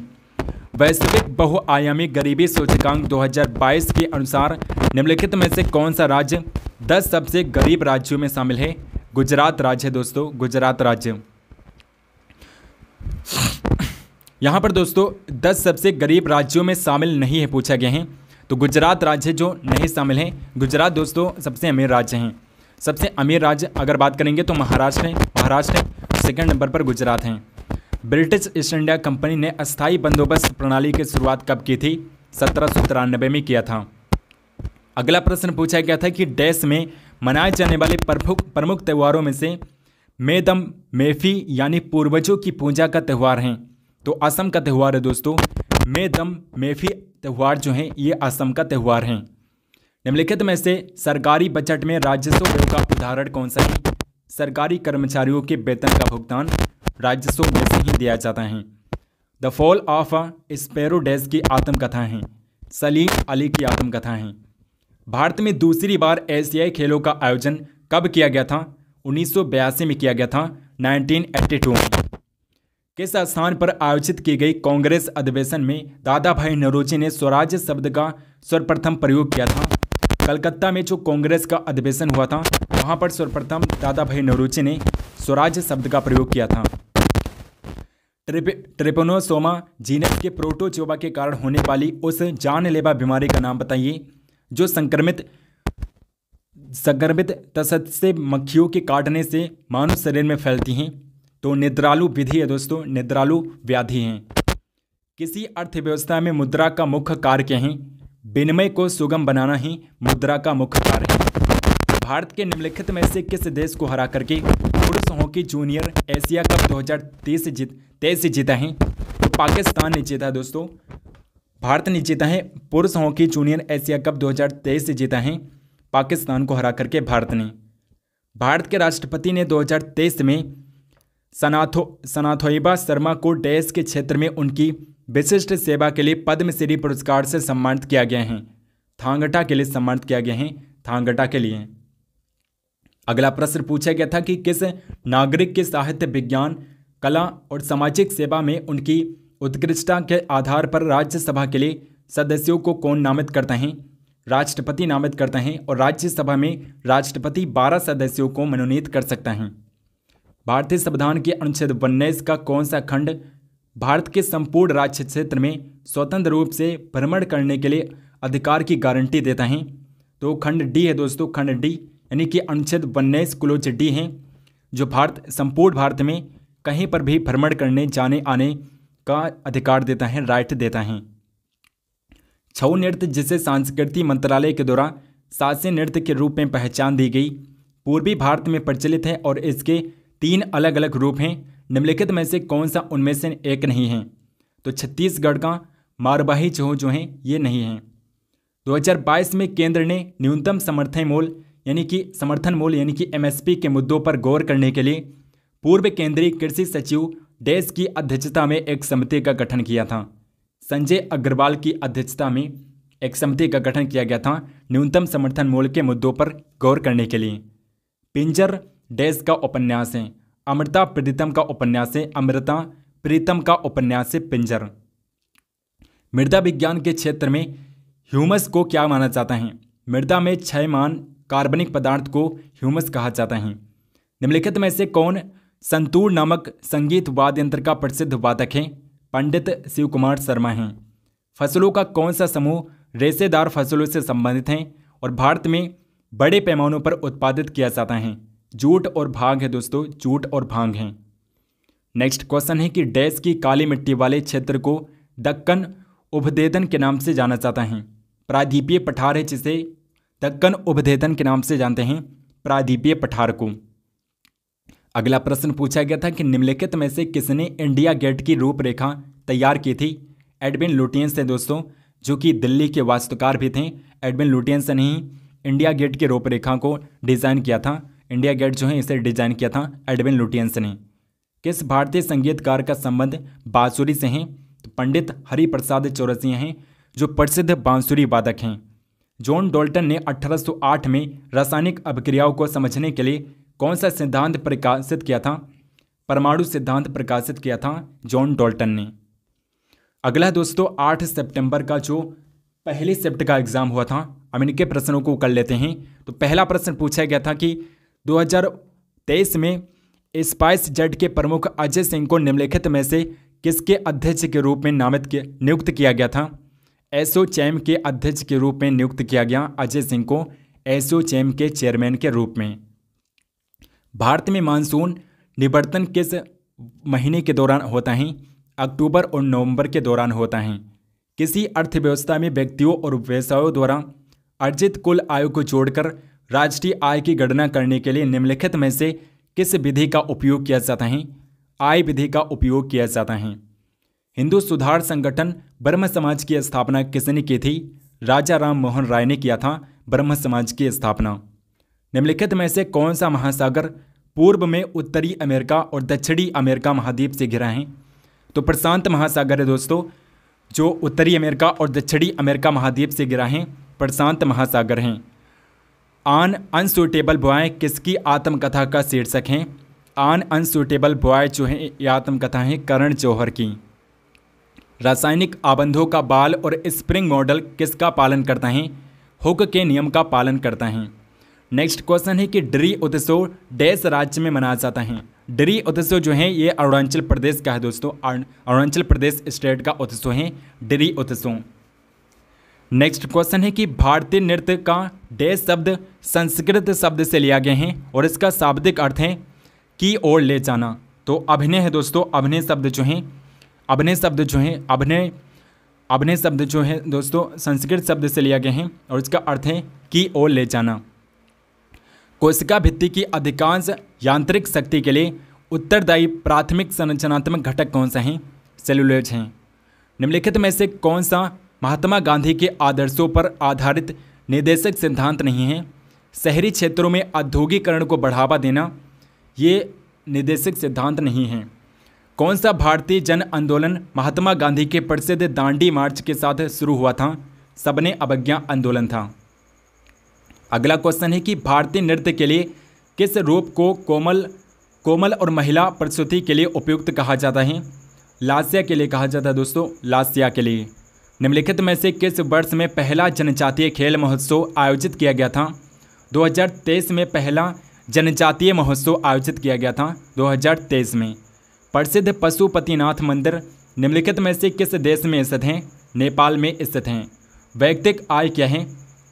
वैश्विक बहुआयामी गरीबी सूचकांक 2022 के अनुसार निम्नलिखित में से कौन सा राज्य 10 सबसे गरीब राज्यों में शामिल है गुजरात राज्य है दोस्तों गुजरात राज्य यहाँ पर दोस्तों 10 सबसे गरीब राज्यों में शामिल नहीं है पूछा गया है तो गुजरात राज्य जो नहीं शामिल हैं गुजरात दोस्तों सबसे अमीर राज्य हैं सबसे अमीर राज्य अगर बात करेंगे तो महाराष्ट्र है महाराष्ट्र है सेकेंड नंबर पर गुजरात हैं ब्रिटिश ईस्ट इंडिया कंपनी ने अस्थायी बंदोबस्त प्रणाली की शुरुआत कब की थी सत्रह में किया था अगला प्रश्न पूछा गया था कि डैश में मनाए जाने वाले प्रमुख त्योहारों में से मेदम मेफी यानी पूर्वजों की पूजा का त्यौहार हैं तो असम का त्यौहार है दोस्तों मेदम मेफी त्यौहार जो हैं ये असम का त्यौहार हैं निम्नलिखित में से सरकारी बजट में राजस्व व्यय का उदाहरण कौन सा है सरकारी कर्मचारियों के वेतन का भुगतान राजस्व में से ही दिया जाता है the fall of a sparrow डेज की आत्मकथा है सलीम अली की आत्मकथा है भारत में दूसरी बार एशियाई खेलों का आयोजन कब किया गया था उन्नीस में किया गया था टू में किस स्थान पर आयोजित की गई कांग्रेस अधिवेशन में दादा भाई नरोजी ने स्वराज्य शब्द का सर्वप्रथम प्रयोग किया था कलकत्ता में जो कांग्रेस का अधिवेशन हुआ था वहां पर सर्वप्रथम दादा भाई नरोजी ने स्वराज्य शब्द का प्रयोग किया था ट्रिप ट्रिपोनोसोमा जीनस के प्रोटोचोबा के कारण होने वाली उस जानलेवा बीमारी का नाम बताइए जो संक्रमित संक्रमित तसद से मक्खियों के काटने से मानव शरीर में फैलती हैं तो निद्रालु विधि है दोस्तों निद्रालु व्याधि हैं किसी अर्थव्यवस्था में मुद्रा का मुख्य कार्य है विनिमय को सुगम बनाना ही मुद्रा का मुख्य कार्य है भारत के निम्नलिखित में से किस देश को हरा करके पुरुष हॉकी जूनियर एशिया कप 2023 जीत तेईस जीता है तो पाकिस्तान ने जीता है दोस्तों भारत ने जीता है पुरुष हॉकी जूनियर एशिया कप 2023 से जीता है पाकिस्तान को हरा करके भारत ने भारत के राष्ट्रपति ने 2023 में सनाथो सनाथोइबा शर्मा को डेस के क्षेत्र में उनकी विशिष्ट सेवा के लिए पद्मश्री पुरस्कार से सम्मानित किया गया है थांगटा के लिए सम्मानित किया गया है थांगटा के लिए अगला प्रश्न पूछा गया था कि किस नागरिक के साहित्य विज्ञान कला और सामाजिक सेवा में उनकी उत्कृष्टता के आधार पर राज्यसभा के लिए सदस्यों को कौन नामित करते हैं राष्ट्रपति नामित करते हैं और राज्यसभा में राष्ट्रपति बारह सदस्यों को मनोनीत कर सकते हैं भारतीय संविधान के अनुच्छेद उन्नीस का कौन सा खंड भारत के संपूर्ण राज्य क्षेत्र में स्वतंत्र रूप से भ्रमण करने के लिए अधिकार की गारंटी देता है तो खंड डी है दोस्तों खंड डी यानी कि अनुच्छेद उन्नीस क्लोज डी हैं जो भारत संपूर्ण भारत में कहीं पर भी भ्रमण करने जाने आने का अधिकार देता है राइट देता है छऊ नृत्य जिसे सांस्कृतिक मंत्रालय के द्वारा शास्त्रीय नृत्य के रूप में पहचान दी गई पूर्वी भारत में प्रचलित है और इसके तीन अलग अलग रूप हैं निम्नलिखित में से कौन सा उनमें से एक नहीं है तो छत्तीसगढ़ का मारवाही चोह जो हैं ये नहीं है 2022 में केंद्र ने न्यूनतम समर्थन मूल यानी कि समर्थन मूल यानी कि एमएसपी के मुद्दों पर गौर करने के लिए पूर्व केंद्रीय कृषि सचिव डेस की अध्यक्षता में एक समिति का गठन किया था संजय अग्रवाल की अध्यक्षता में एक समिति का गठन किया गया था न्यूनतम समर्थन मूल्य के मुद्दों पर गौर करने के लिए पिंजर डैस का उपन्यास है अमृता प्रीतम का उपन्यास है अमृता प्रीतम का उपन्यास है पिंजर मृदा विज्ञान के क्षेत्र में ह्यूमस को क्या माना जाता है मृदा में मान कार्बनिक पदार्थ को ह्यूमस कहा जाता है निम्नलिखित में से कौन संतूर नामक संगीत वाद्य यंत्र का प्रसिद्ध वादक है पंडित शिव कुमार शर्मा हैं फसलों का कौन सा समूह रेसेदार फसलों से संबंधित हैं और भारत में बड़े पैमानों पर उत्पादित किया जाता है जूट और भांग है दोस्तों जूट और भांग हैं नेक्स्ट क्वेश्चन है कि डैश की काली मिट्टी वाले क्षेत्र को दक्कन उपदेतन के नाम से जाना जाता है प्रादीपीय पठार है जिसे दक्कन उपदेतन के नाम से जानते हैं प्रादीपीय पठार को अगला प्रश्न पूछा गया था कि निम्नलिखित में से किसने इंडिया गेट की रूपरेखा तैयार की थी एडविन लुटियंस थे दोस्तों जो कि दिल्ली के वास्तुकार भी थे एडविन लुटियंस ने ही इंडिया गेट की रूपरेखा को डिज़ाइन किया था इंडिया गेट जो है इसे डिजाइन किया था एडविन लुटियंस ने किस भारतीय संगीतकार का संबंध बांसुरी से है तो पंडित हरिप्रसाद चौरसिया हैं जो प्रसिद्ध बांसुरी वादक हैं जॉन डोल्टन ने 1808 में रासायनिक अभिक्रियाओं को समझने के लिए कौन सा सिद्धांत प्रकाशित किया था परमाणु सिद्धांत प्रकाशित किया था जॉन डोल्टन ने अगला दोस्तों 8 सितंबर का जो पहले सेप्ट का एग्ज़ाम हुआ था अब इनके प्रश्नों को कर लेते हैं तो पहला प्रश्न पूछा गया था कि 2023 में स्पाइस जेट के प्रमुख अजय सिंह को निम्नलिखित में से किसके अध्यक्ष के रूप में नामित किया नियुक्त किया गया था एसओ चैम के अध्यक्ष के रूप में नियुक्त किया गया अजय सिंह को एसो चैम के चेयरमैन के रूप में भारत में मानसून निवर्तन किस महीने के दौरान होता है अक्टूबर और नवंबर के दौरान होता है किसी अर्थव्यवस्था में व्यक्तियों और व्यवसायों द्वारा अर्जित कुल आय को जोड़कर राष्ट्रीय आय की गणना करने के लिए निम्नलिखित में से किस विधि का उपयोग किया जाता है आय विधि का उपयोग किया जाता है हिंदू सुधार संगठन ब्रह्म समाज की स्थापना किसने की थी राजा राम मोहन राय ने किया था ब्रह्म समाज की स्थापना निम्नलिखित में से कौन सा महासागर पूर्व में उत्तरी अमेरिका और दक्षिणी अमेरिका महाद्वीप से घिरा है तो प्रशांत महासागर है दोस्तों जो उत्तरी अमेरिका और दक्षिणी अमेरिका महाद्वीप से गिरा है प्रशांत महासागर हैं आन अनसूटेबल बॉय किसकी आत्मकथा का शीर्षक हैं आन अनसूटेबल बॉय जो है ये आत्मकथा है करण जौहर की रासायनिक आबंधों का बाल और स्प्रिंग मॉडल किसका पालन करता है हुक के नियम का पालन करता है नेक्स्ट क्वेश्चन है कि ड्री उत्सव डैश राज्य में मनाया जाता है ड्री उत्सव जो है ये अरुणाचल प्रदेश का है दोस्तों अरुणाचल प्रदेश स्टेट का उत्सव है ड्री उत्सव नेक्स्ट क्वेश्चन है कि भारतीय नृत्य का डे शब्द संस्कृत शब्द से लिया गया है और इसका शाब्दिक अर्थ है की ओर ले जाना तो अभिनय है दोस्तों अभिनय शब्द जो हैं अभिनय शब्द जो हैं अभिनय अभिनय शब्द जो है दोस्तों संस्कृत शब्द से लिया गया है और इसका अर्थ है की ओर ले जाना कोशिका भित्ति की अधिकांश यांत्रिक शक्ति के लिए उत्तरदायी प्राथमिक संरचनात्मक घटक कौन सा है सेलुलेज हैं निम्नलिखित में से कौन सा महात्मा गांधी के आदर्शों पर आधारित निर्देशक सिद्धांत नहीं हैं शहरी क्षेत्रों में औद्योगिकरण को बढ़ावा देना ये निर्देशक सिद्धांत नहीं हैं कौन सा भारतीय जन आंदोलन महात्मा गांधी के प्रसिद्ध दांडी मार्च के साथ शुरू हुआ था सबने अवज्ञा आंदोलन था अगला क्वेश्चन है कि भारतीय नृत्य के लिए किस रूप को कोमल कोमल और महिला प्रस्तुति के लिए उपयुक्त कहा जाता है लास्या के लिए कहा जाता है दोस्तों लास्या के लिए निम्नलिखित में से किस वर्ष में पहला जनजातीय खेल महोत्सव आयोजित किया गया था 2023 में पहला जनजातीय महोत्सव आयोजित किया गया था 2023 में प्रसिद्ध पशुपतिनाथ मंदिर निम्नलिखित में से किस देश में स्थित हैं नेपाल में स्थित हैं व्यक्तिक आय क्या है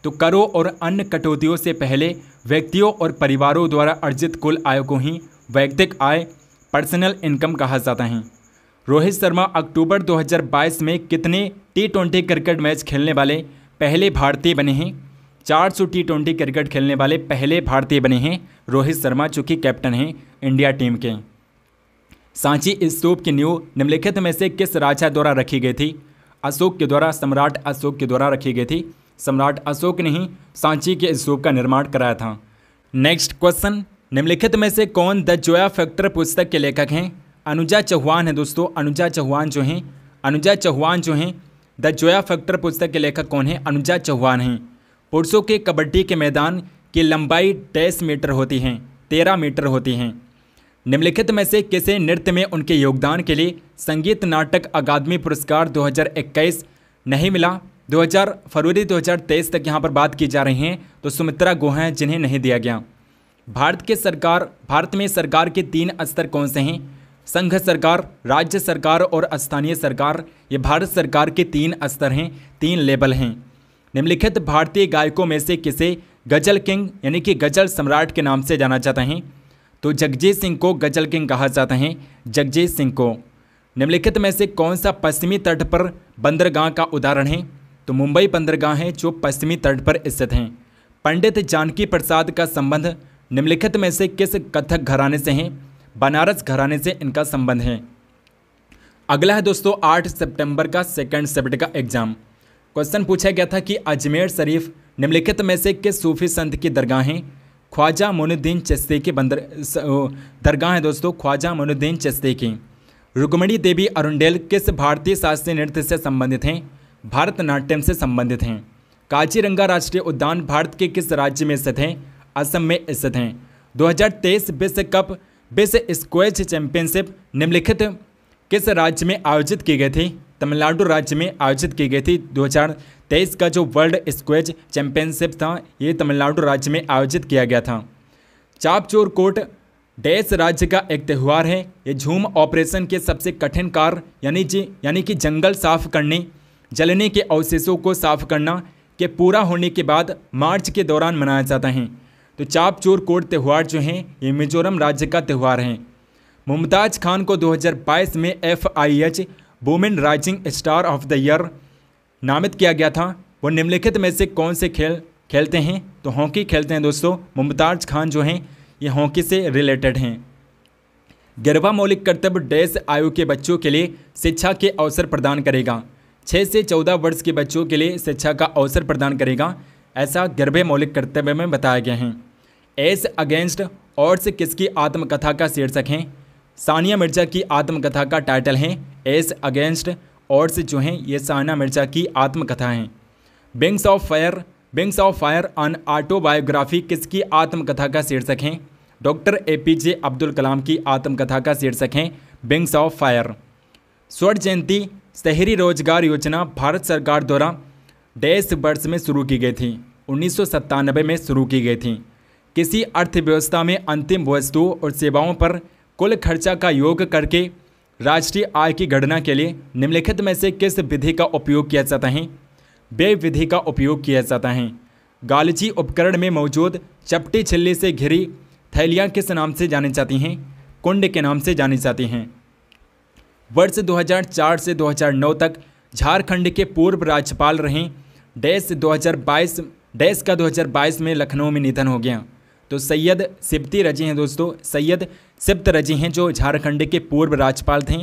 तो करों और अन्य कटौतियों से पहले व्यक्तियों और परिवारों द्वारा अर्जित कुल आय को ही व्यक्तिक आय पर्सनल इनकम कहा जाता है रोहित शर्मा अक्टूबर 2022 में कितने टी ट्वेंटी क्रिकेट मैच खेलने वाले पहले भारतीय बने हैं चार सौ टी ट्वेंटी क्रिकेट खेलने वाले पहले भारतीय बने हैं रोहित शर्मा चूंकि कैप्टन हैं इंडिया टीम के सांची स्तूप की न्यू निम्नलिखित में से किस राजा द्वारा रखी गई थी अशोक के द्वारा सम्राट अशोक के द्वारा रखी गई थी सम्राट अशोक ने ही सांची के स्तूप का निर्माण कराया था नेक्स्ट क्वेश्चन निम्नलिखित में से कौन द जोया फैक्टर पुस्तक के लेखक हैं अनुजा चौहान है दोस्तों अनुजा चौहान जो हैं अनुजा चौहान जो हैं द जोया फैक्टर पुस्तक के लेखक कौन हैं अनुजा चौहान हैं पुरुषों के कबड्डी के मैदान की लंबाई तेईस मीटर होती हैं तेरह मीटर होती हैं निम्नलिखित में से किसे नृत्य में उनके योगदान के लिए संगीत नाटक अकादमी पुरस्कार 2021 नहीं मिला 2000 फरवरी 2023 तक यहाँ पर बात की जा रही हैं तो सुमित्रा गोहा जिन्हें नहीं दिया गया भारत के सरकार भारत में सरकार के तीन स्तर कौन से हैं संघ सरकार राज्य सरकार और स्थानीय सरकार ये भारत सरकार के तीन स्तर हैं तीन लेवल हैं निम्नलिखित भारतीय गायकों में से किसे गजल किंग यानी कि गजल सम्राट के नाम से जाना जाता है तो जगजीत सिंह को गजल किंग कहा जाता है जगजीत सिंह को निम्नलिखित में से कौन सा पश्चिमी तट पर बंदरगाह का उदाहरण है तो मुंबई बंदरगाह है जो पश्चिमी तट पर स्थित हैं पंडित जानकी प्रसाद का संबंध निम्नलिखित में से किस कथक घराने से हैं बनारस घराने से इनका संबंध है अगला है दोस्तों 8 सितंबर का सेकंड सेप्ट का एग्ज़ाम क्वेश्चन पूछा गया था कि अजमेर शरीफ निम्नलिखित में से किस सूफी संत की दरगाहें ख्वाजा मोनुद्दीन चस्ते की बंदर दरगाह है दोस्तों ख्वाजा मोनुद्दीन चस्ते की रुकमणी देवी अरुणेल किस भारतीय शास्त्रीय नृत्य से संबंधित हैं भारतनाट्यम से संबंधित हैं काजीरंगा राष्ट्रीय उद्यान भारत के किस राज्य में स्थित हैं असम में स्थित हैं 2023 विश्व कप विश्व स्क्वेच चैंपियनशिप निम्नलिखित किस राज्य में आयोजित की गई थी तमिलनाडु राज्य में आयोजित की गई थी 2023 का जो वर्ल्ड स्क्वेज चैंपियनशिप था ये तमिलनाडु राज्य में आयोजित किया गया था चाप चोर कोट डैश राज्य का एक त्यौहार है ये झूम ऑपरेशन के सबसे कठिन कार्य यानी जी यानी कि जंगल साफ करने जलने के अवशेषों को साफ करना के पूरा होने के बाद मार्च के दौरान मनाया जाता है तो चाप चोर कोट त्यौहार जो हैं ये मिजोरम राज्य का त्यौहार हैं मुमताज़ खान को 2022 में F I H women rising star of the year नामित किया गया था वो निम्नलिखित में से कौन से खेल खेलते हैं तो हॉकी खेलते हैं दोस्तों मुमताज़ खान जो हैं ये हॉकी से रिलेटेड हैं गिरवा मौलिक कर्तव्य डेस आयु के बच्चों के लिए शिक्षा के अवसर प्रदान करेगा छः से चौदह वर्ष के बच्चों के लिए शिक्षा का अवसर प्रदान करेगा ऐसा गरबे मौलिक कर्तव्य में बताया गया है एस अगेंस्ट से किसकी आत्मकथा का शीर्षक हैं सानिया मिर्जा की आत्मकथा का टाइटल है एस अगेंस्ट से जो हैं ये सानिया मिर्जा की आत्मकथा हैं wings of fire wings of fire an autobiography किसकी आत्मकथा का शीर्षक है doctor A P J Abdul Kalam की आत्मकथा का शीर्षक हैं बिंग्स ऑफ फायर स्वर्ण जयंती शहरी रोजगार योजना भारत सरकार द्वारा डेस वर्ष में शुरू की गई थी उन्नीस में शुरू की गई थी किसी अर्थव्यवस्था में अंतिम वस्तुओं और सेवाओं पर कुल खर्चा का योग करके राष्ट्रीय आय की गणना के लिए निम्नलिखित में से किस विधि का उपयोग किया जाता है वे विधि का उपयोग किया जाता है गालची उपकरण में मौजूद चपटी छिल्ली से घिरी थैलियाँ किस नाम से जानी जाती हैं कुंड के नाम से जानी जाती हैं वर्ष 2004 से 2009 तक झारखंड के पूर्व राज्यपाल रहे डैश 2022 डैश का 2022 में लखनऊ में निधन हो गया तो सैयद सिब्ती रजी हैं दोस्तों सैयद सिब्त रजी हैं जो झारखंड के पूर्व राज्यपाल थे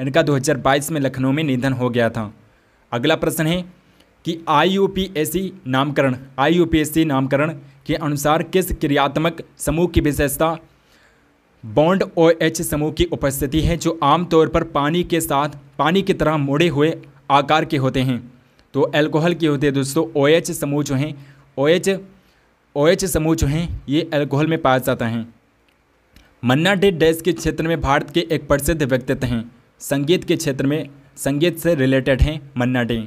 इनका 2022 में लखनऊ में निधन हो गया था अगला प्रश्न है कि आई नामकरण आई नामकरण के अनुसार किस क्रियात्मक समूह की विशेषता बॉन्ड ओ एच समूह की उपस्थिति है जो आमतौर पर पानी के साथ पानी की तरह मोड़े हुए आकार के होते हैं तो एल्कोहल के होते हैं दोस्तों ओ एच समूह जो हैं ओ एच ओ एच समूह जो हैं ये अल्कोहल में पाया जाता है मन्ना डे डैश के क्षेत्र में भारत के एक प्रसिद्ध व्यक्तित्व हैं संगीत के क्षेत्र में संगीत से रिलेटेड हैं मन्ना डे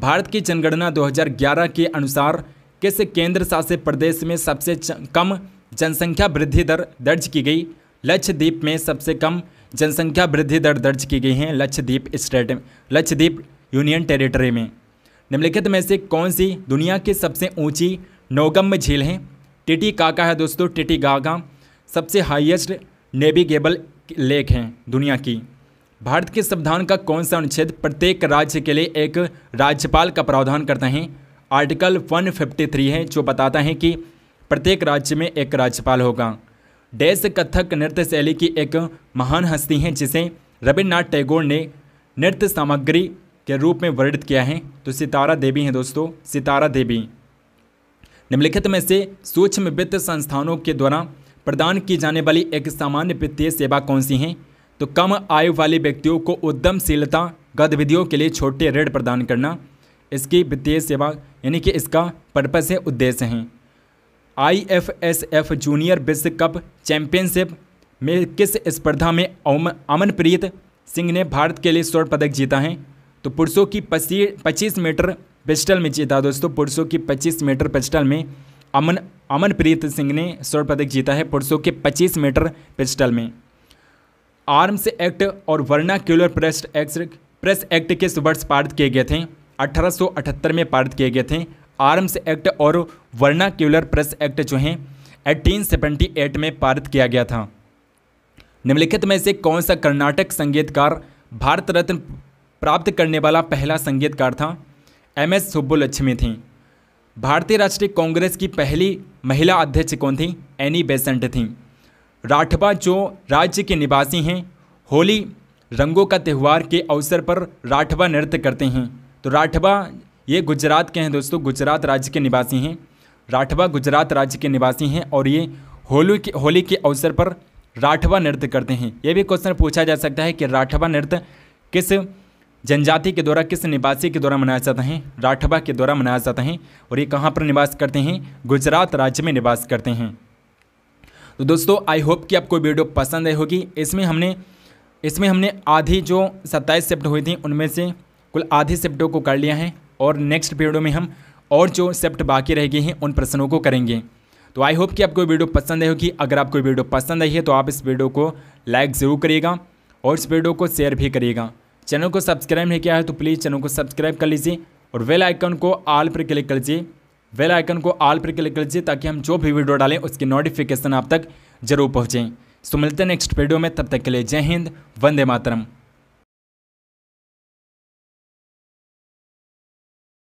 भारत की जनगणना 2011 के अनुसार किस केंद्र शासित प्रदेश में सबसे कम जनसंख्या वृद्धि दर दर्ज की गई लक्षद्वीप में सबसे कम जनसंख्या वृद्धि दर दर्ज की गई है Lakshadweep state Lakshadweep union territory में निम्नलिखित में से कौन सी दुनिया की सबसे ऊंची नौगम में झील है टिटी काका है दोस्तों टिटी गागा सबसे हाईएस्ट नेविगेबल लेक हैं दुनिया की भारत के संविधान का कौन सा अनुच्छेद प्रत्येक राज्य के लिए एक राज्यपाल का प्रावधान करता है आर्टिकल 153 है जो बताता है कि प्रत्येक राज्य में एक राज्यपाल होगा डेस कथक नृत्य शैली की एक महान हस्ती हैं जिसे रविन्द्रनाथ टैगोर ने नृत्य सामग्री के रूप में वर्णित किया है तो सितारा देवी हैं दोस्तों सितारा देवी निम्नलिखित में से सूक्ष्म वित्त संस्थानों के द्वारा प्रदान की जाने वाली एक सामान्य वित्तीय सेवा कौन सी है तो कम आयु वाले व्यक्तियों को उद्यमशीलता गतिविधियों के लिए छोटे ऋण प्रदान करना इसकी वित्तीय सेवा यानी कि इसका पर्पस है उद्देश्य हैं एफ जूनियर विश्व कप चैंपियनशिप में किस स्पर्धा में अमनप्रीत सिंह ने भारत के लिए स्वर्ण पदक जीता है तो पुरुषों की पच्चीस मीटर पिस्टल में जीता दोस्तों पुरुषों की 25 मीटर पिस्टल में अमन अमनप्रीत सिंह ने स्वर्ण पदक जीता है पुरुषों के 25 मीटर पिस्टल में आर्म्स एक्ट और vernacular press act press act के वर्ष पारित किए गए थे 1878 में पारित किए गए थे आर्म्स एक्ट और वर्नाक्यूलर प्रेस एक्ट जो हैं एटीन में पारित किया गया था निम्नलिखित में से कौन सा कर्नाटक संगीतकार भारत रत्न प्राप्त करने वाला पहला संगीतकार था एम एस सुब्बुलक्ष्मी थीं भारतीय राष्ट्रीय कांग्रेस की पहली महिला अध्यक्ष कौन थी एनी बेसेंट थीं राठवा जो राज्य के निवासी हैं होली रंगों का त्यौहार के अवसर पर राठवा नृत्य करते हैं तो राठवा ये गुजरात के हैं दोस्तों गुजरात राज्य के निवासी हैं राठवा गुजरात राज्य के निवासी हैं और ये होली के होली के अवसर पर राठवा नृत्य करते हैं ये भी क्वेश्चन पूछा जा सकता है कि राठवा नृत्य किस जनजाति के द्वारा किस निवासी के द्वारा मनाया जाता है राठवा के द्वारा मनाया जाता है और ये कहाँ पर निवास करते हैं गुजरात राज्य में निवास करते हैं तो दोस्तों आई होप कि आपको वीडियो पसंद आई होगी इसमें हमने इसमें हमने आधी जो सत्ताईस शिफ्ट हुई थी उनमें से कुल आधी शिफ्टों को कर लिया है और नेक्स्ट वीडियो में हम और जो शिफ्ट बाकी रह गए हैं उन प्रश्नों को करेंगे तो आई होप कि आपको वीडियो पसंद आई होगी अगर आपको वीडियो पसंद आई है तो आप इस वीडियो को लाइक ज़रूर करिएगा और इस वीडियो को शेयर भी करिएगा चैनल को सब्सक्राइब नहीं किया है तो प्लीज़ चैनल को सब्सक्राइब कर लीजिए और वेल आइकन को आल पर क्लिक कर लीजिए वेल आइकन को आल पर क्लिक कर लीजिए ताकि हम जो भी वीडियो डालें उसकी नोटिफिकेशन आप तक जरूर पहुँचें सो मिलते हैं नेक्स्ट वीडियो में तब तक के लिए जय हिंद वंदे मातरम